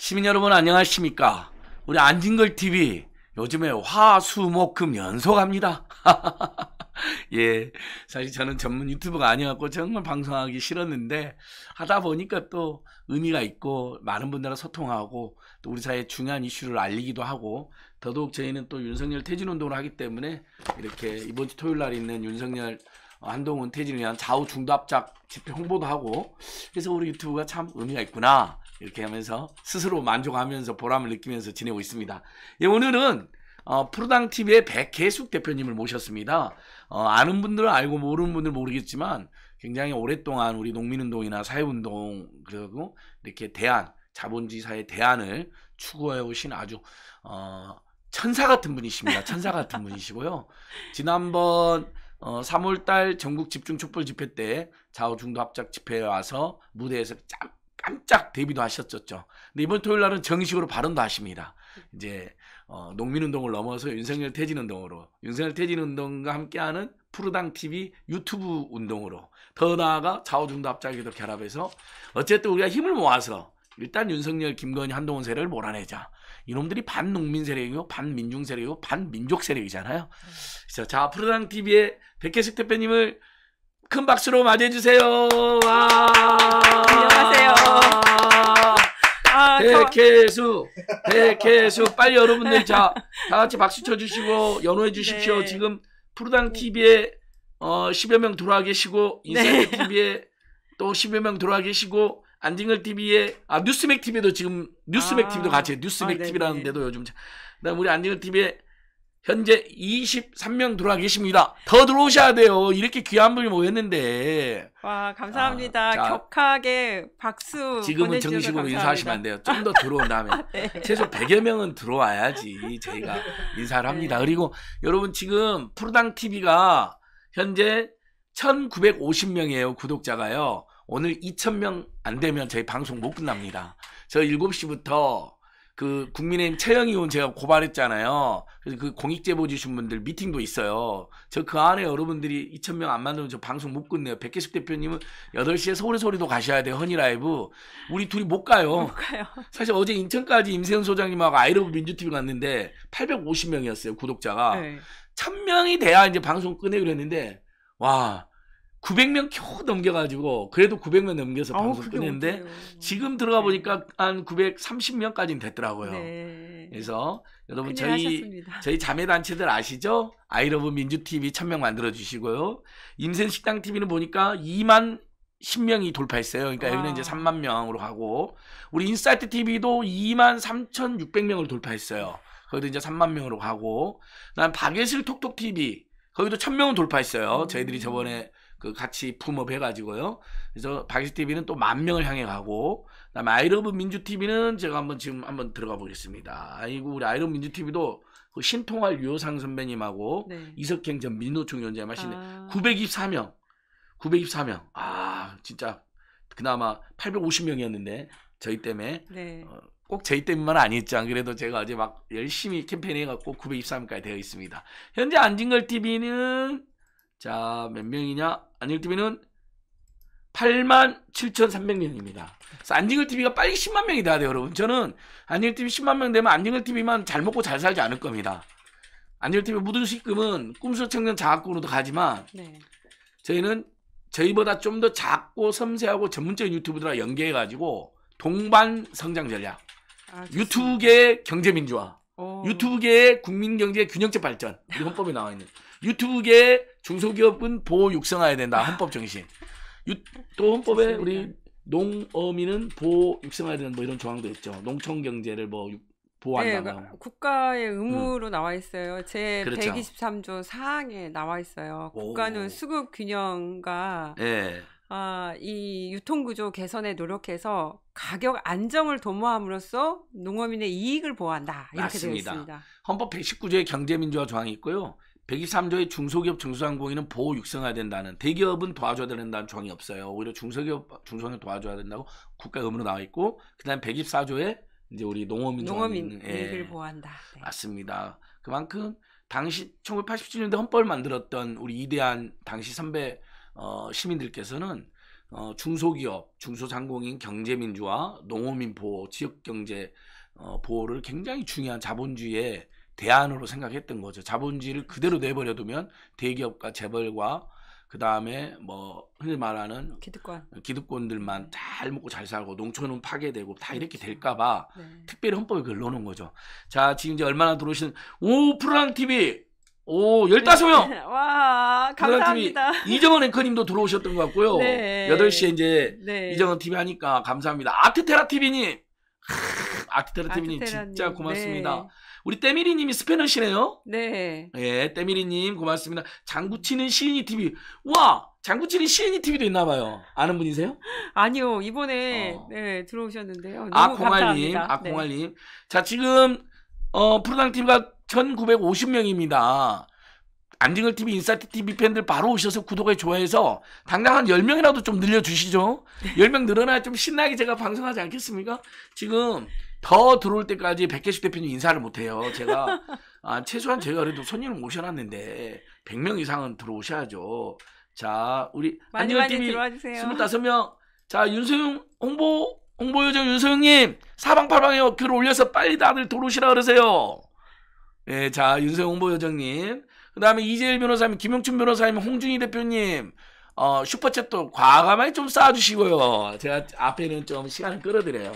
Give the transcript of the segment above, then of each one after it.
시민 여러분 안녕하십니까? 우리 안진걸 TV 요즘에 화수목금 연속합니다. 예, 사실 저는 전문 유튜버가 아니었고 정말 방송하기 싫었는데 하다 보니까 또 의미가 있고 많은 분들과 소통하고 또 우리 사회의 중요한 이슈를 알리기도 하고 더더욱 저희는 또 윤석열 퇴진 운동을 하기 때문에 이렇게 이번 주 토요일 날 있는 윤석열 어, 한동훈 퇴진을 위한 좌우 중도 합작 집회 홍보도 하고 그래서 우리 유튜브가 참 의미가 있구나 이렇게 하면서 스스로 만족하면서 보람을 느끼면서 지내고 있습니다. 예, 오늘은 어, 프로당 TV의 백계숙 대표님을 모셨습니다. 어, 아는 분들은 알고 모르는 분들 모르겠지만 굉장히 오랫동안 우리 농민운동이나 사회운동 그리고 이렇게 대안 자본주의사의 대안을 추구해 오신 아주 어, 천사 같은 분이십니다. 천사 같은 분이시고요. 지난번 어, 3월달 전국 집중 촛불 집회 때 좌우중도 합작 집회에 와서 무대에서 짝 깜짝 데뷔도 하셨었죠. 근데 이번 토요일 날은 정식으로 발언도 하십니다. 이제 어, 농민운동을 넘어서 윤석열 퇴진운동으로 윤석열 퇴진운동과 함께하는 푸르당 TV 유튜브 운동으로 더 나아가 좌우중답자기도 도 결합해서 어쨌든 우리가 힘을 모아서 일단 윤석열, 김건희, 한동훈 세력을 몰아내자. 이놈들이 반농민 세력이고 반민중 세력이고 반민족 세력이잖아요. 자, 자 푸르당 TV의 백혜식 대표님을 큰 박수로 맞이해 주세요. 와. 안녕하세요. 백혜수 네, 백혜수 네, 빨리 여러분들 자 다같이 박수 쳐주시고 연호해 주십시오. 네. 지금 푸르당 TV에 어 10여 명 들어와 계시고 인사이트 네. TV에 또 10여 명 들어와 계시고 안딩글 TV에 아 뉴스맥 TV도 지금 뉴스맥 아, TV도 같이 뉴스맥 아, TV라는 네, 데도 요즘 그다음 우리 안딩글 TV에 현재 23명 들어와 계십니다. 더 들어오셔야 돼요. 이렇게 귀한 분이 모였는데. 와, 감사합니다. 아, 자, 격하게 박수. 지금은 정식으로 인사하시면 안 돼요. 좀 더 들어온 다음에. 네. 최소 100여 명은 들어와야지 저희가 인사를 네. 합니다. 네. 그리고 여러분 지금 푸르당TV가 현재 1950명이에요. 구독자가요. 오늘 2000명 안 되면 저희 방송 못 끝납니다. 저 7시부터 그 국민의힘 최영희 의원 제가 고발했잖아요. 그래서 그 공익 제보 주신 분들 미팅도 있어요. 저 그 안에 여러분들이 2,000명 안 만들면 저 방송 못 끝내요. 백계식 대표님은 8시에 서울의 소리도 가셔야 돼요. 허니라이브. 우리 둘이 못 가요. 못 가요. 사실 어제 인천까지 임세훈 소장님하고 아이러브 민주TV 갔는데 850명이었어요. 구독자가. 네. 1,000명이 돼야 이제 방송 끝내기로 했는데 와 900명 겨우 넘겨가지고 그래도 900명 넘겨서 아우, 방송 끊는데 지금 들어가 네. 보니까 네. 한 930명까지는 됐더라고요. 네. 그래서 여러분 저희 하셨습니다. 저희 자매 단체들 아시죠? 아이러브 민주 TV 1000명 만들어 주시고요. 임센 식당 TV는 보니까 2만 10명이 돌파했어요. 그러니까 와. 여기는 이제 3만 명으로 가고 우리 인사이트 TV도 2만 3,600명을 돌파했어요. 거기도 이제 3만 명으로 가고 난 박예슬 톡톡 TV 거기도 1000명은 돌파했어요. 음. 저희들이 저번에 그 같이 품업해가지고요. 그래서 박식 TV는 또 만 명을 향해 가고, 그다음에 아이러브 민주 TV는 제가 한번 지금 한번 들어가 보겠습니다. 아이고 우리 아이러브 민주 TV도 그 신통할 유호상 선배님하고 네. 이석행 전 민노총 위원장 하시는 아... 924명, 924명. 아 진짜 그나마 850명이었는데 저희 때문에. 네. 어, 꼭 저희 때문만 아니었죠. 안 그래도 제가 어제 막 열심히 캠페인 해갖고 923까지 되어 있습니다. 현재 안진걸 TV는 자, 몇 명이냐? 안녕 t v 는8 7,300명입니다. 안징을 TV가 빨리 10만 명이 돼야 돼요, 여러분. 저는 안징을 TV 10만 명 되면 안징을 TV만 잘 먹고 잘 살지 않을 겁니다. 안징을 TV 모든 수익금은 꿈수 청년 장학금으로도 가지만 네. 저희는 저희보다 좀 더 작고 섬세하고 전문적인 유튜브들과 연계해가지고 동반 성장 전략, 아, 유튜브계의 경제민주화, 유튜브계의 국민경제 균형적 발전 이 헌법에 나와 있는. 유튜브계 중소기업은 보호 육성화해야 된다. 헌법 정신. 유, 또 헌법에 우리 농어민은 보호 육성화해야 된다. 뭐 이런 조항도 있죠. 농촌 경제를 뭐 보완한다. 네, 뭐 국가의 의무로 음. 나와 있어요. 제 그렇죠. 123조 사항에 나와 있어요. 국가는 오. 수급 균형과 네. 아, 이 유통구조 개선에 노력해서 가격 안정을 도모함으로써 농어민의 이익을 보호한다. 이렇게 맞습니다. 되어 있습니다. 헌법 1 1 9조의 경제민주화 조항이 있고요. 123조의 중소기업 중소상공인은 보호 육성해야 된다는 대기업은 도와줘야 된다는 조항이 없어요. 오히려 중소기업 중소기업 도와줘야 된다고 국가 의무로 나와 있고 그다음 에 124조에 이제 우리 농어민 농어민 이익을 예, 보호한다. 네. 맞습니다. 그만큼 당시 1987년대 헌법을 만들었던 우리 이대한 당시 선배 어, 시민들께서는 어, 중소기업, 중소상공인 경제민주화, 농어민 보호, 지역경제 어, 보호를 굉장히 중요한 자본주의의 대안으로 생각했던 거죠. 자본주의를 그대로 내버려두면 대기업과 재벌과 그 다음에 뭐 흔히 말하는 기득권 기득권들만 네. 잘 먹고 잘 살고 농촌은 파괴되고 다 이렇게 그렇죠. 될까봐 네. 특별히 헌법에 그걸 넣어놓은 거죠. 자 지금 이제 얼마나 들어오시는 오 프로랑 TV 오 열다섯 명와 감사합니다. 이정은 앵커님도 들어오셨던 것 같고요. 네. 8시에 이제 네. 이정은 TV 하니까 감사합니다. 아트테라 TV님 아트테라 TV님 님 진짜 고맙습니다. 네. 우리 때미리님이 스페너시네요. 네. 예, 때미리님 고맙습니다. 장구치는 시인이 TV. 와, 장구치는 시인이 TV도 있나봐요. 아는 분이세요? 아니요, 이번에 어. 네, 들어오셨는데요. 아콩알님, 아콩알님. 네. 자, 지금 어, 프로당 TV가 1,950명입니다. 안징을 TV, 인사이트 TV 팬들 바로 오셔서 구독에 좋아해서 당장 한 10명이라도 좀 늘려주시죠. 10명 늘어나야 좀 신나게 제가 방송하지 않겠습니까? 지금 더 들어올 때까지 백계식 대표님 인사를 못해요. 제가 아, 최소한 제가 그래도 손님을 모셔놨는데 100명 이상은 들어오셔야죠. 자, 우리 많이 많 들어와 주세요. 25명. 자, 윤소영 홍보 홍보 요정 윤소영님 사방팔방에 글 올려서 빨리 다들 들어오시라 그러세요. 네, 자, 윤소영 홍보 요정님. 그다음에 이재일 변호사님, 김용춘 변호사님, 홍준희 대표님. 어, 슈퍼챗도 과감하게 좀 쌓아주시고요. 제가 앞에는 좀 시간을 끌어드려요.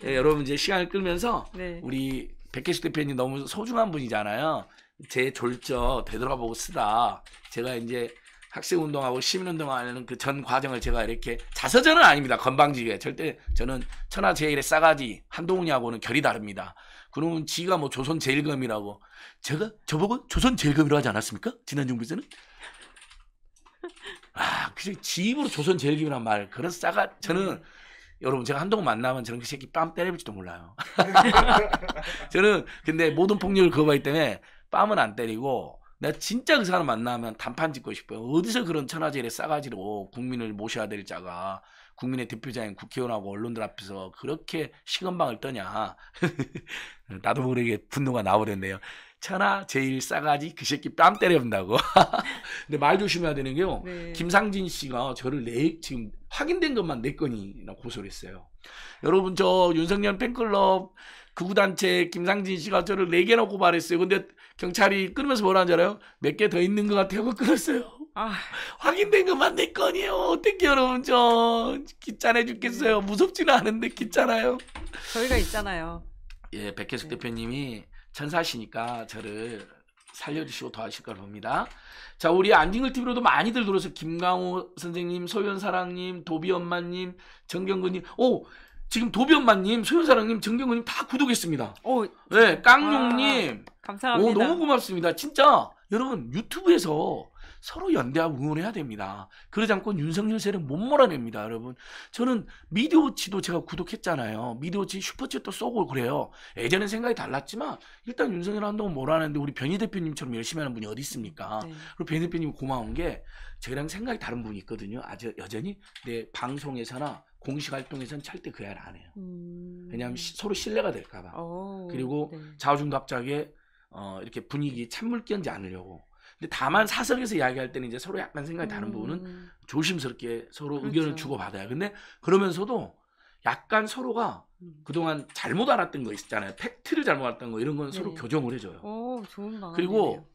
네, 여러분 이제 시간을 끌면서 네. 우리 백혜식 대표님 너무 소중한 분이잖아요. 제 졸저 되돌아보고 쓰다. 제가 이제 학생 운동하고 시민 운동하는 그 전 과정을 제가 이렇게 자서전은 아닙니다. 건방지게 절대 저는 천하 제일의 싸가지 한동훈이하고는 결이 다릅니다. 그러면 지가 뭐 조선 제일금이라고 제가 저보고 조선 제일금이라고 하지 않았습니까? 지난 정부에서는 아, 그저 지 입으로 조선 제일금이란말 그런 싸가 저는 음. 여러분 제가 한동안 만나면 저런 새끼 뺨 때려볼지도 몰라요. 저는 근데 모든 폭력을 거부하기 때문에 뺨은 안 때리고 내가 진짜 그 사람 만나면 단판 짓고 싶어요. 어디서 그런 천하제일의 싸가지로 국민을 모셔야 될 자가 국민의 대표자인 국회의원하고 언론들 앞에서 그렇게 시건방을 떠냐. 나도 모르게 분노가 나오렸네요. 천하 제일 싸가지 그 새끼 뺨 때려본다고. 근데 말 조심해야 되는 게요. 네. 김상진 씨가 저를 내 지금 확인된 것만 네 건이나 고소를 했어요. 여러분 저 윤석열 팬클럽 극구단체 김상진 씨가 저를 네 개나 고발했어요. 근데 경찰이 끊으면서 뭐라 하잖아요. 몇 개 더 있는 것 같아요. 끊었어요. 아, 확인된 것만 내 건이에요. 어떻게 여러분 저 기짠해 죽겠어요. 무섭지는 않은데 기잖아요 저희가 있잖아요. 예, 백혜숙 네. 대표님이 전사시니까 하 저를 살려주시고 도와주실 걸 봅니다. 자, 우리 안징글 TV로도 많이들 들어서 김강호 선생님, 소연사랑님, 도비엄마님, 정경근님, 오! 지금 도비엄마님, 소연사랑님, 정경근님 다 구독했습니다. 오, 네, 깡룡님. 감사합니다. 오, 너무 고맙습니다. 진짜 여러분 유튜브에서 서로 연대하고 응원해야 됩니다. 그러지 않고 윤석열 세력 못 몰아냅니다, 여러분. 저는 미디어치도 제가 구독했잖아요. 미디어치 슈퍼챗도 쏘고 그래요. 예전엔 생각이 달랐지만 일단 윤석열 한동안 몰아내는데 우리 변희 대표님처럼 열심히 하는 분이 어디 있습니까? 네. 그리고 변희 대표님 고마운 게 저랑 생각이 다른 분이 있거든요. 아직 여전히 내 방송에서나 공식 활동에서는 절대 그 애를 안 해요. 음... 왜냐하면 시, 서로 신뢰가 될까봐. 어, 그리고 네. 자우중갑자기 어, 이렇게 분위기 찬물 끼얹지 않으려고 근데 다만 사석에서 이야기할 때는 이제 서로 약간 생각이 다른 음. 부분은 조심스럽게 서로 그렇죠. 의견을 주고 받아요. 근데 그러면서도 약간 서로가 음. 그동안 잘못 알았던 거 있잖아요. 었 팩트를 잘못 알았던 거 이런 건 서로 네. 교정을 해줘요. 오, 어, 좋은 방안 그리고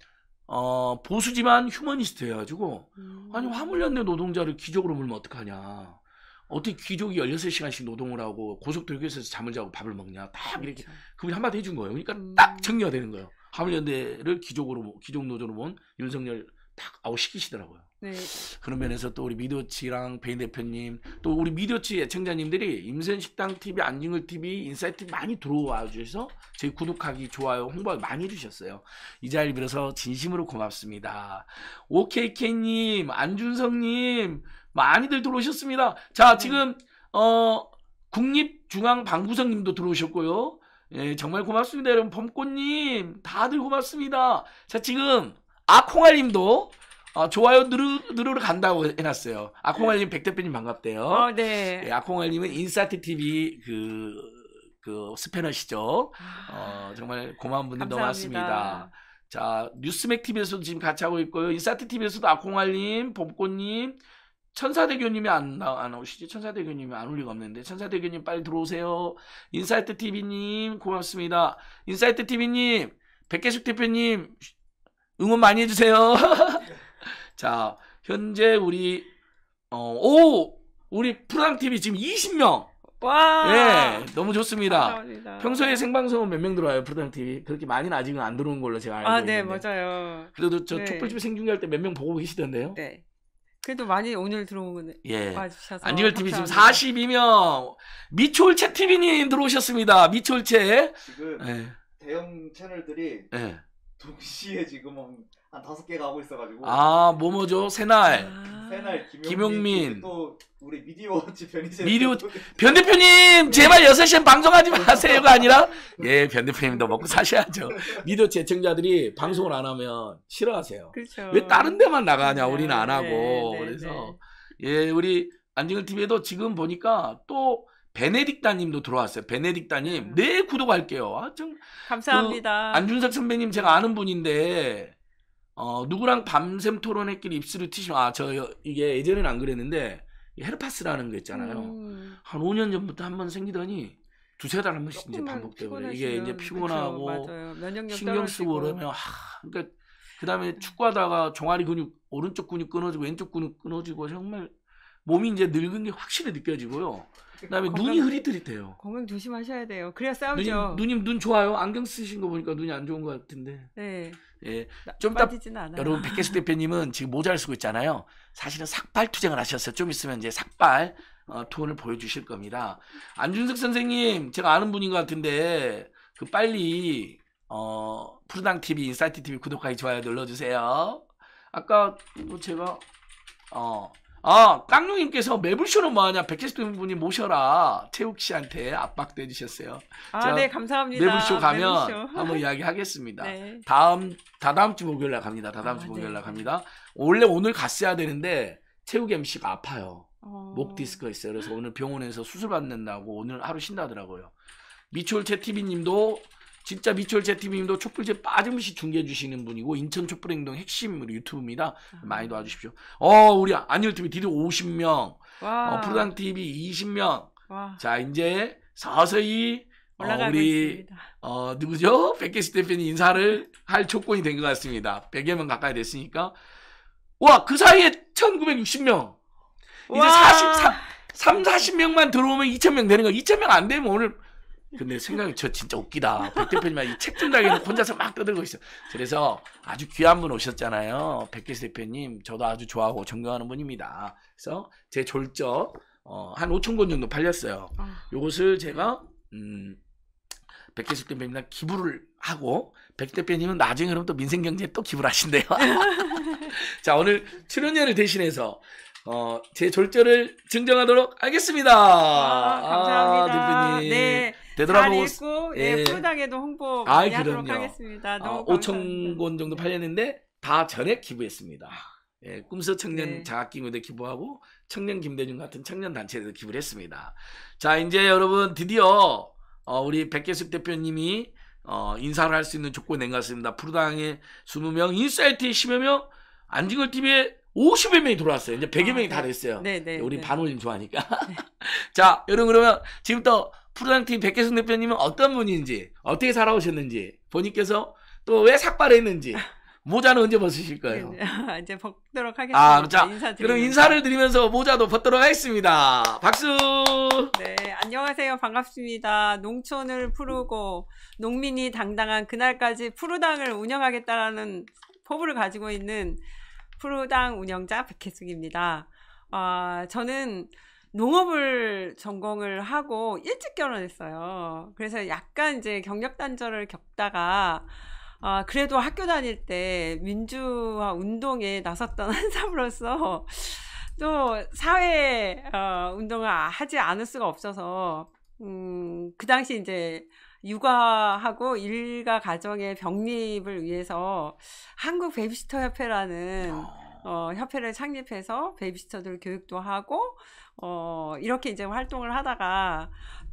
어, 보수지만 휴머니스트 해가지고 음. 아니 화물연대 노동자를 기적으로 물면 어떡하냐. 어떻게 귀족이 16시간씩 노동을 하고 고속도로에서 교 잠을 자고 밥을 먹냐. 딱 이렇게 그렇죠. 그분이 한마디 해준 거예요. 그러니까 음. 딱 정리가 되는 거예요. 하물연대를 기적으로기적노조로본 윤석열 딱 아웃시키시더라고요. 네. 그런 면에서 또 우리 미디어치랑 베인 대표님 또 우리 미디어치 애청자님들이 임선식당 TV, 안징을 TV, 인사이트 많이 들어와 주셔서 저희 구독하기, 좋아요, 홍보 많이 해주셨어요. 이 자리를 빌어서 진심으로 고맙습니다. 오케이케님, 안준성님 많이들 들어오셨습니다. 자 네. 지금 어 국립중앙방구석님도 들어오셨고요. 예, 정말 고맙습니다, 여러분. 범꽃님, 다들 고맙습니다. 자, 지금 아콩알님도 어, 좋아요 누르, 누르러 간다고 해놨어요. 아콩알님, 백대표님 반갑대요. 어, 네. 예, 아콩알님은 인사트 TV 그, 그 스패너시죠. 어, 정말 고마운 분들 너무 많습니다. 자, 뉴스맥 TV에서도 지금 같이 하고 있고요. 인사트 TV에서도 아콩알님, 범꽃님, 천사대교님이 안, 나, 안 오시지? 천사대교님이 안 올 리가 없는데. 천사대교님 빨리 들어오세요. 인사이트TV님, 고맙습니다. 인사이트TV님, 백계숙 대표님, 응원 많이 해주세요. 자, 현재 우리, 어, 오! 우리 프랑TV 지금 20명! 와! 예, 너무 좋습니다. 감사합니다. 평소에 생방송은 몇 명 들어와요, 프로당TV? 그렇게 많이는 아직은 안 들어온 걸로 제가 알고 아, 네, 있는데. 아, 네, 맞아요. 그래도 저 네. 촛불집 생중계할 때 몇 명 보고 계시던데요? 네. 그래도 많이 오늘 들어오는 예. 와주셔서 안지걸 TV 지금 42명 미초울채 TV님 들어오셨습니다. 미초울채 지금 예. 대형 채널들이 예. 동시에 지금 한 다섯 개가 고 있어가지고 아 뭐뭐죠 새날 아. 새날 김용민, 또 우리 미디어워 변희재 미디어- 변 대표님 제발 6시엔 방송하지 마세요가 아니라 예변 대표님도 먹고 사셔야죠 미디어 재청자들이 방송을 안 하면 싫어하세요 그렇죠. 왜 다른 데만 나가냐 네, 우리는 안 네, 하고 네, 네, 그래서 예 우리 안진걸 TV에도 지금 보니까 또 베네딕다님도 들어왔어요 베네딕다님 음. 네 구독할게요 아 참, 감사합니다. 그 안준석 선배님 제가 아는 분인데 어, 누구랑 밤샘 토론했길래 입술을 튀시면, 아, 저, 이게 예전에는 안 그랬는데, 헤르파스라는 거 있잖아요. 음. 한 5년 전부터 한 번 생기더니, 두세 달 한 번씩 이제 반복되고, 이게 이제 피곤하고, 그렇죠, 신경 쓰고 그러면, 아, 그러니까, 그 다음에 네. 축구하다가 종아리 근육, 오른쪽 근육 끊어지고, 왼쪽 근육 끊어지고, 정말 몸이 이제 늙은 게 확실히 느껴지고요. 그다음에 눈이 흐릿흐릿해요. 건강 조심하셔야 돼요. 그래야 싸우죠. 누님, 누님 눈 좋아요? 안경 쓰신 거 보니까 눈이 안 좋은 것 같은데. 네. 예. 좀 이따 여러분 백계수 대표님은 지금 모자를 쓰고 있잖아요. 사실은 삭발 투쟁을 하셨어요. 좀 있으면 이제 삭발 어, 투혼을 보여주실 겁니다. 안준석 선생님 제가 아는 분인 것 같은데 그 빨리 어, 푸르당 TV, 인사이트 TV 구독하기 좋아요 눌러주세요. 아까 뭐 제가 어 아, 깡룡님께서 매불쇼는 뭐하냐? 백혜수 분이 모셔라. 체욱 씨한테 압박내주셨어요. 아, 네, 감사합니다. 매불쇼 가면 매불쇼. 한번 이야기하겠습니다. 네. 다음, 다다음 주 목요일 날 갑니다. 다다음 아, 주 목요일 날 네. 갑니다. 원래 오늘 갔어야 되는데, 체육 MC가 아파요. 어... 목 디스크가 있어요. 그래서 오늘 병원에서 수술 받는다고 오늘 하루 쉰다더라고요. 미추홀 채티비님도 진짜 미철 제티비님도 촛불제 빠짐없이 중계해 주시는 분이고 인천 촛불행동 핵심 으로 유튜브입니다. 아. 많이 도와주십시오. 어 우리 안율TV 드디어 50명, 어, 프로단TV 20명. 와. 자 이제 서서히 어, 우리 있습니다. 어 누구죠? 백계식 대표님 인사를 할 조건이 된 것 같습니다. 100여 명 가까이 됐으니까 와 그 사이에 1,960명 이제 43, 3, 40명만 들어오면 2,000명 되는 거. 2,000명 안 되면 오늘 근데 생각이 저 진짜 웃기다. 백 대표님이 책좀 달기는 혼자서 막 떠들고 있어. 그래서 아주 귀한 분 오셨잖아요. 백계수 대표님 저도 아주 좋아하고 존경하는 분입니다. 그래서 제 졸저 어, 한 5천 권 정도 팔렸어요. 아. 요것을 제가 음, 백계수 대표님이 기부를 하고 백 대표님은 나중에 그럼 또 민생경제에 또 기부를 하신대요. 자 오늘 출연료를 대신해서 어, 제 졸절을 증정하도록 하겠습니다. 아, 감사합니다. 아, 님 네. 네. 되더라고. 잘 읽고 예, 예. 푸당에도 홍보 많이 아, 하도록 하겠습니다. 너 5천 권 정도 네. 팔렸는데 다 전액 기부했습니다. 예, 꿈서 청년 네. 장학기금에 기부하고 청년 김대중 같은 청년 단체에서 기부를 했습니다. 자 이제 여러분 드디어 어, 우리 백계숙 대표님이 어, 인사를 할 수 있는 조건이 된것 같습니다. 푸르당에 20명, 인사이트에 10여 명, 안지걸 TV에 50여 명이 돌아왔어요 이제 100여 아, 명이 아, 다 네. 됐어요. 네, 네, 우리 네. 반올림 좋아하니까. 네. 자, 여러분 그러면 지금부터 프로당팀 백혜승 대표님은 어떤 분인지 어떻게 살아오셨는지 본인께서 또 왜 삭발했는지 모자는 언제 벗으실 거예요? 네, 네. 이제 벗도록 하겠습니다. 아, 그렇죠. 자, 그럼 인사를 드리면서 모자도 벗도록 하겠습니다. 박수. 네, 안녕하세요. 반갑습니다. 농촌을 푸르고 농민이 당당한 그날까지 푸르당을 운영하겠다라는 포부를 가지고 있는 푸르당 운영자 백혜숙입니다. 아, 저는 농업을 전공을 하고 일찍 결혼했어요. 그래서 약간 이제 경력 단절을 겪다가 아, 그래도 학교 다닐 때 민주화 운동에 나섰던 한 사람으로서 또 사회 어, 운동을 하지 않을 수가 없어서 음, 그 당시 이제 육아하고 일과 가정의 병립을 위해서 한국 베이비시터 협회라는 아. 어, 협회를 창립해서 베이비시터들 교육도 하고 어, 이렇게 이제 활동을 하다가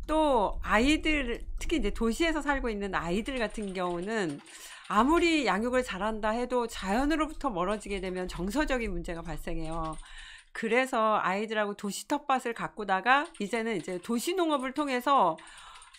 또 아이들, 특히 이제 도시에서 살고 있는 아이들 같은 경우는 아무리 양육을 잘한다 해도 자연으로부터 멀어지게 되면 정서적인 문제가 발생해요. 그래서 아이들하고 도시 텃밭을 가꾸다가 이제는 이제 도시 농업을 통해서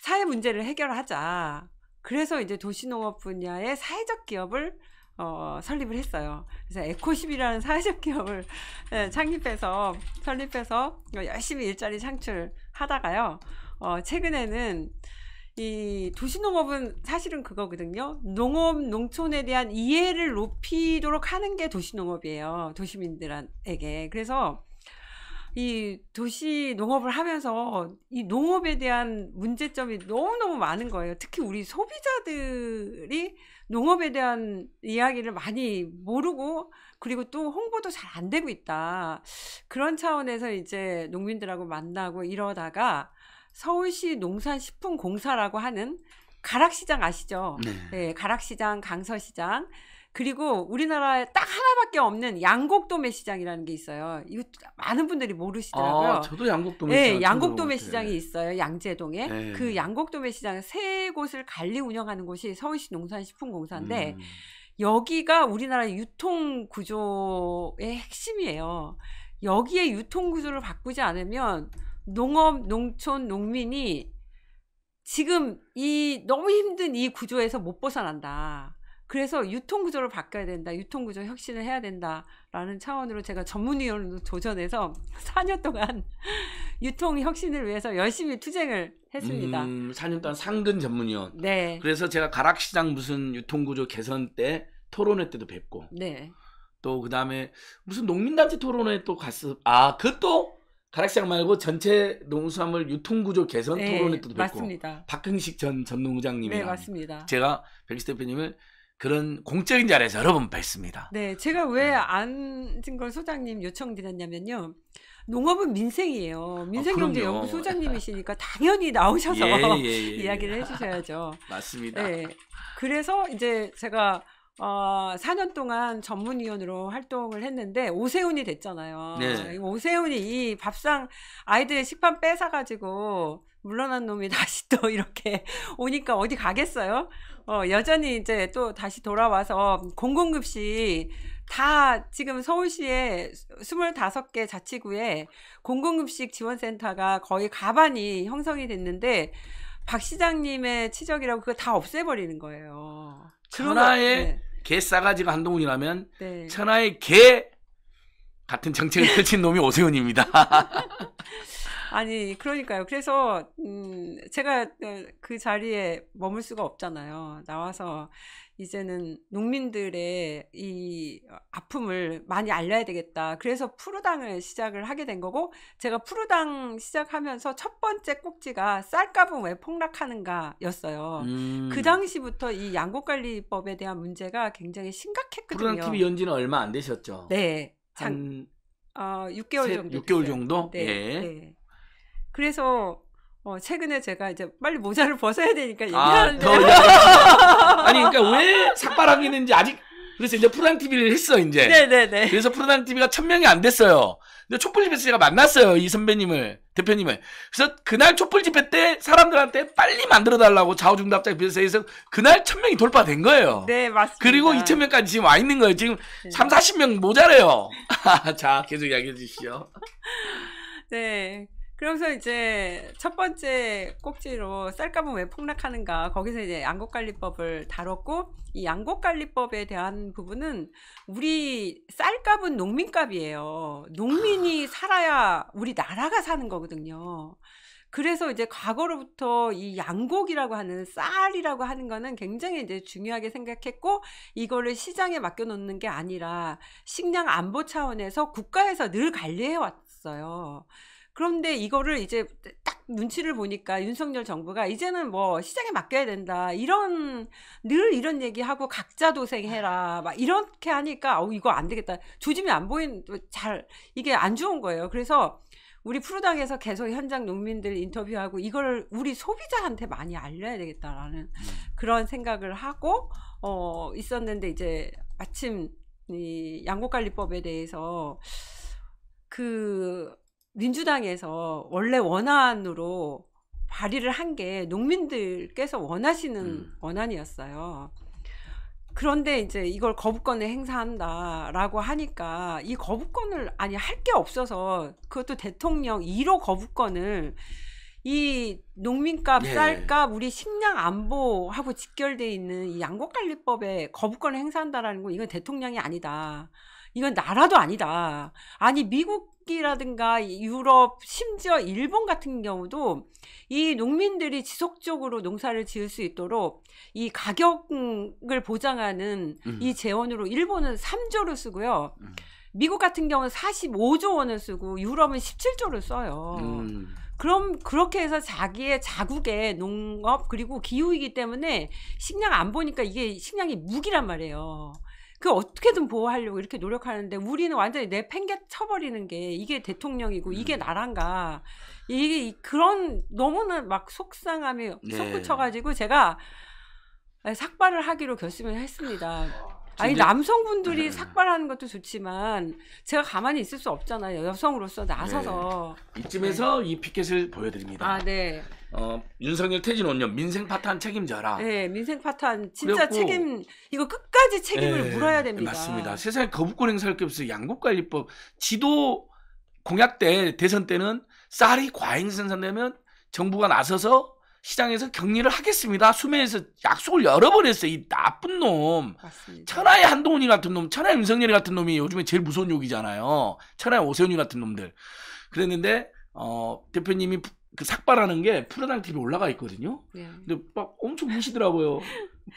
사회 문제를 해결하자. 그래서 이제 도시농업 분야의 사회적 기업을 어, 설립을 했어요. 그래서 에코십이라는 사회적 기업을 네, 창립해서 설립해서 열심히 일자리 창출하다가요. 어, 최근에는 이 도시농업은 사실은 그거거든요. 농업, 농촌에 대한 이해를 높이도록 하는 게 도시농업이에요. 도시민들에게. 그래서 이 도시 농업을 하면서 이 농업에 대한 문제점이 너무너무 많은 거예요. 특히 우리 소비자들이 농업에 대한 이야기를 많이 모르고 그리고 또 홍보도 잘 안 되고 있다. 그런 차원에서 이제 농민들하고 만나고 이러다가 서울시 농산식품공사라고 하는 가락시장 아시죠? 네. 네 가락시장, 강서시장 그리고 우리나라에 딱 하나밖에 없는 양곡도매 시장이라는 게 있어요. 이거 많은 분들이 모르시더라고요. 아, 저도 양곡도매 네, 시장. 양곡도매 시장이 있어요. 양재동에. 네. 그 양곡도매 시장 세 곳을 관리 운영하는 곳이 서울시 농산식품공사인데 음. 여기가 우리나라 유통 구조의 핵심이에요. 여기에 유통 구조를 바꾸지 않으면 농업, 농촌, 농민이 지금 이 너무 힘든 이 구조에서 못 벗어난다. 그래서 유통구조를 바꿔야 된다. 유통구조 혁신을 해야 된다라는 차원으로 제가 전문위원으로 도전해서 4년 동안 유통 혁신을 위해서 열심히 투쟁을 했습니다. 음, 4년 동안 상근 전문위원. 네. 그래서 제가 가락시장 무슨 유통구조 개선 때 토론회 때도 뵙고. 네. 또 그다음에 무슨 농민단체 토론회 또 갔어. 아, 그것도 가락시장 말고 전체 농수산물 유통구조 개선 네, 토론회도 때 뵙고 맞습니다. 박흥식 전 전농장님이랑 네, 맞습니다. 제가 백시 대표님을 그런 공적인 자리에서 여러 번 뵀습니다. 네, 제가 왜 안진걸 네. 소장님 요청드렸냐면요. 농업은 민생이에요. 민생경제연구소장님이시니까 아, 당연히 나오셔서 예, 예, 예. 예 이야기를 예. 해주셔야죠. 맞습니다. 네, 그래서 이제 제가 어, 4년 동안 전문위원으로 활동을 했는데 오세훈이 됐잖아요. 네. 오세훈이 이 밥상 아이들의 식판 뺏어가지고 물러난 놈이 다시 또 이렇게 오니까 어디 가겠어요? 어, 여전히 이제 또 다시 돌아와서 공공급식 다 지금 서울시에 25개 자치구에 공공급식 지원센터가 거의 가반이 형성이 됐는데 박 시장님의 치적이라고 그거 다 없애버리는 거예요. 천하의 네. 개 싸가지가 한동훈이라면 네. 천하의 개 같은 정책을 펼친 놈이 오세훈입니다. 아니 그러니까요. 그래서 음 제가 어, 그 자리에 머물 수가 없잖아요. 나와서 이제는 농민들의 이 아픔을 많이 알려야 되겠다. 그래서 푸르당을 시작을 하게 된 거고 제가 푸르당 시작하면서 첫 번째 꼭지가 쌀값은 왜 폭락하는가였어요. 음. 그 당시부터 이 양곡관리법에 대한 문제가 굉장히 심각했거든요. 푸르당 TV 연지는 얼마 안 되셨죠? 네. 장, 한 어, 6개월 세, 정도. 6개월 정도? 네. 예. 네. 그래서 어, 최근에 제가 이제 빨리 모자를 벗어야 되니까 아, 얘기하는데. 아, 아니, 그러니까 왜 삭발하기는지 아직, 그래서 이제 프로당 TV를 했어, 이제. 네네네. 그래서 프로당 TV가 천명이 안 됐어요. 근데 촛불 집회에서 제가 만났어요, 이 선배님을, 대표님을. 그래서 그날 촛불 집회 때 사람들한테 빨리 만들어달라고 좌우중답자 비서에서 그날 천명이 돌파된 거예요. 네, 맞습니다. 그리고 이천명까지 지금 와 있는 거예요. 지금 네. 삼 사십 명 모자래요. 자, 계속 이야기해 주시죠. 네. 그러면서 이제 첫 번째 꼭지로 쌀값은 왜 폭락하는가 거기서 이제 양곡관리법을 다뤘고 이 양곡관리법에 대한 부분은 우리 쌀값은 농민값이에요. 농민이 아. 살아야 우리 나라가 사는 거거든요. 그래서 이제 과거로부터 이 양곡이라고 하는 쌀이라고 하는 거는 굉장히 이제 중요하게 생각했고 이거를 시장에 맡겨놓는 게 아니라 식량 안보 차원에서 국가에서 늘 관리해 왔어요. 그런데 이거를 이제 딱 눈치를 보니까 윤석열 정부가 이제는 뭐 시장에 맡겨야 된다. 이런 늘 이런 얘기하고 각자 도생해라. 막 이렇게 하니까 어 이거 안 되겠다. 조짐이 안 보인 잘 이게 안 좋은 거예요. 그래서 우리 푸르당에서 계속 현장 농민들 인터뷰하고 이걸 우리 소비자한테 많이 알려야 되겠다라는 음. 그런 생각을 하고 어 있었는데 이제 마침 이 양곡관리법에 대해서 그 민주당에서 원래 원안으로 발의를 한 게 농민들께서 원하시는 음. 원안이었어요. 그런데 이제 이걸 거부권을 행사한다라고 하니까 이 거부권을 아니 할 게 없어서 그것도 대통령 1호 거부권을 이 농민값, 예. 쌀값, 우리 식량 안보하고 직결돼 있는 이 양곡관리법에 거부권을 행사한다라는 건 이건 대통령이 아니다. 이건 나라도 아니다. 아니 미국 미국이라든가 유럽 심지어 일본 같은 경우도 이 농민들이 지속적으로 농사를 지을 수 있도록 이 가격을 보장하는 음. 이 재원으로 일본은 3조를 쓰고요. 음. 미국 같은 경우는 45조 원을 쓰고 유럽은 17조를 써요. 음. 그럼 그렇게 해서 자기의 자국의 농업 그리고 기후이기 때문에 식량 안 보니까 이게 식량이 무기란 말이에요. 그 어떻게든 보호하려고 이렇게 노력하는데 우리는 완전히 내 팽개쳐버리는 게 이게 대통령이고 음. 이게 나란가 이게 그런 너무나 막 속상함이 네. 솟구쳐가지고 제가 삭발을 하기로 결심을 했습니다. 아니 남성분들이 네. 삭발하는 것도 좋지만 제가 가만히 있을 수 없잖아요. 여성으로서 나서서 네. 이쯤에서 이 피켓을 보여드립니다. 아 네. 어, 윤석열 퇴진 5년 민생 파탄 책임져라. 네, 민생 파탄 진짜 그랬고, 책임 이거 끝까지 책임을 네, 물어야 됩니다. 맞습니다. 세상에 거부권 행사할 게 없어요. 양곡관리법 지도 공약 때 대선 때는 쌀이 과잉 생산되면 정부가 나서서 시장에서 격리를 하겠습니다. 수면에서 약속을 여러 번 했어요. 이 나쁜 놈. 맞습니다. 천하의 한동훈이 같은 놈, 천하의 윤석열이 같은 놈이 요즘에 제일 무서운 욕이잖아요. 천하의 오세훈이 같은 놈들. 그랬는데 어, 대표님이 그 삭발하는 게프로당 t v 올라가 있거든요. 네. 근데 막 엄청 우시더라고요.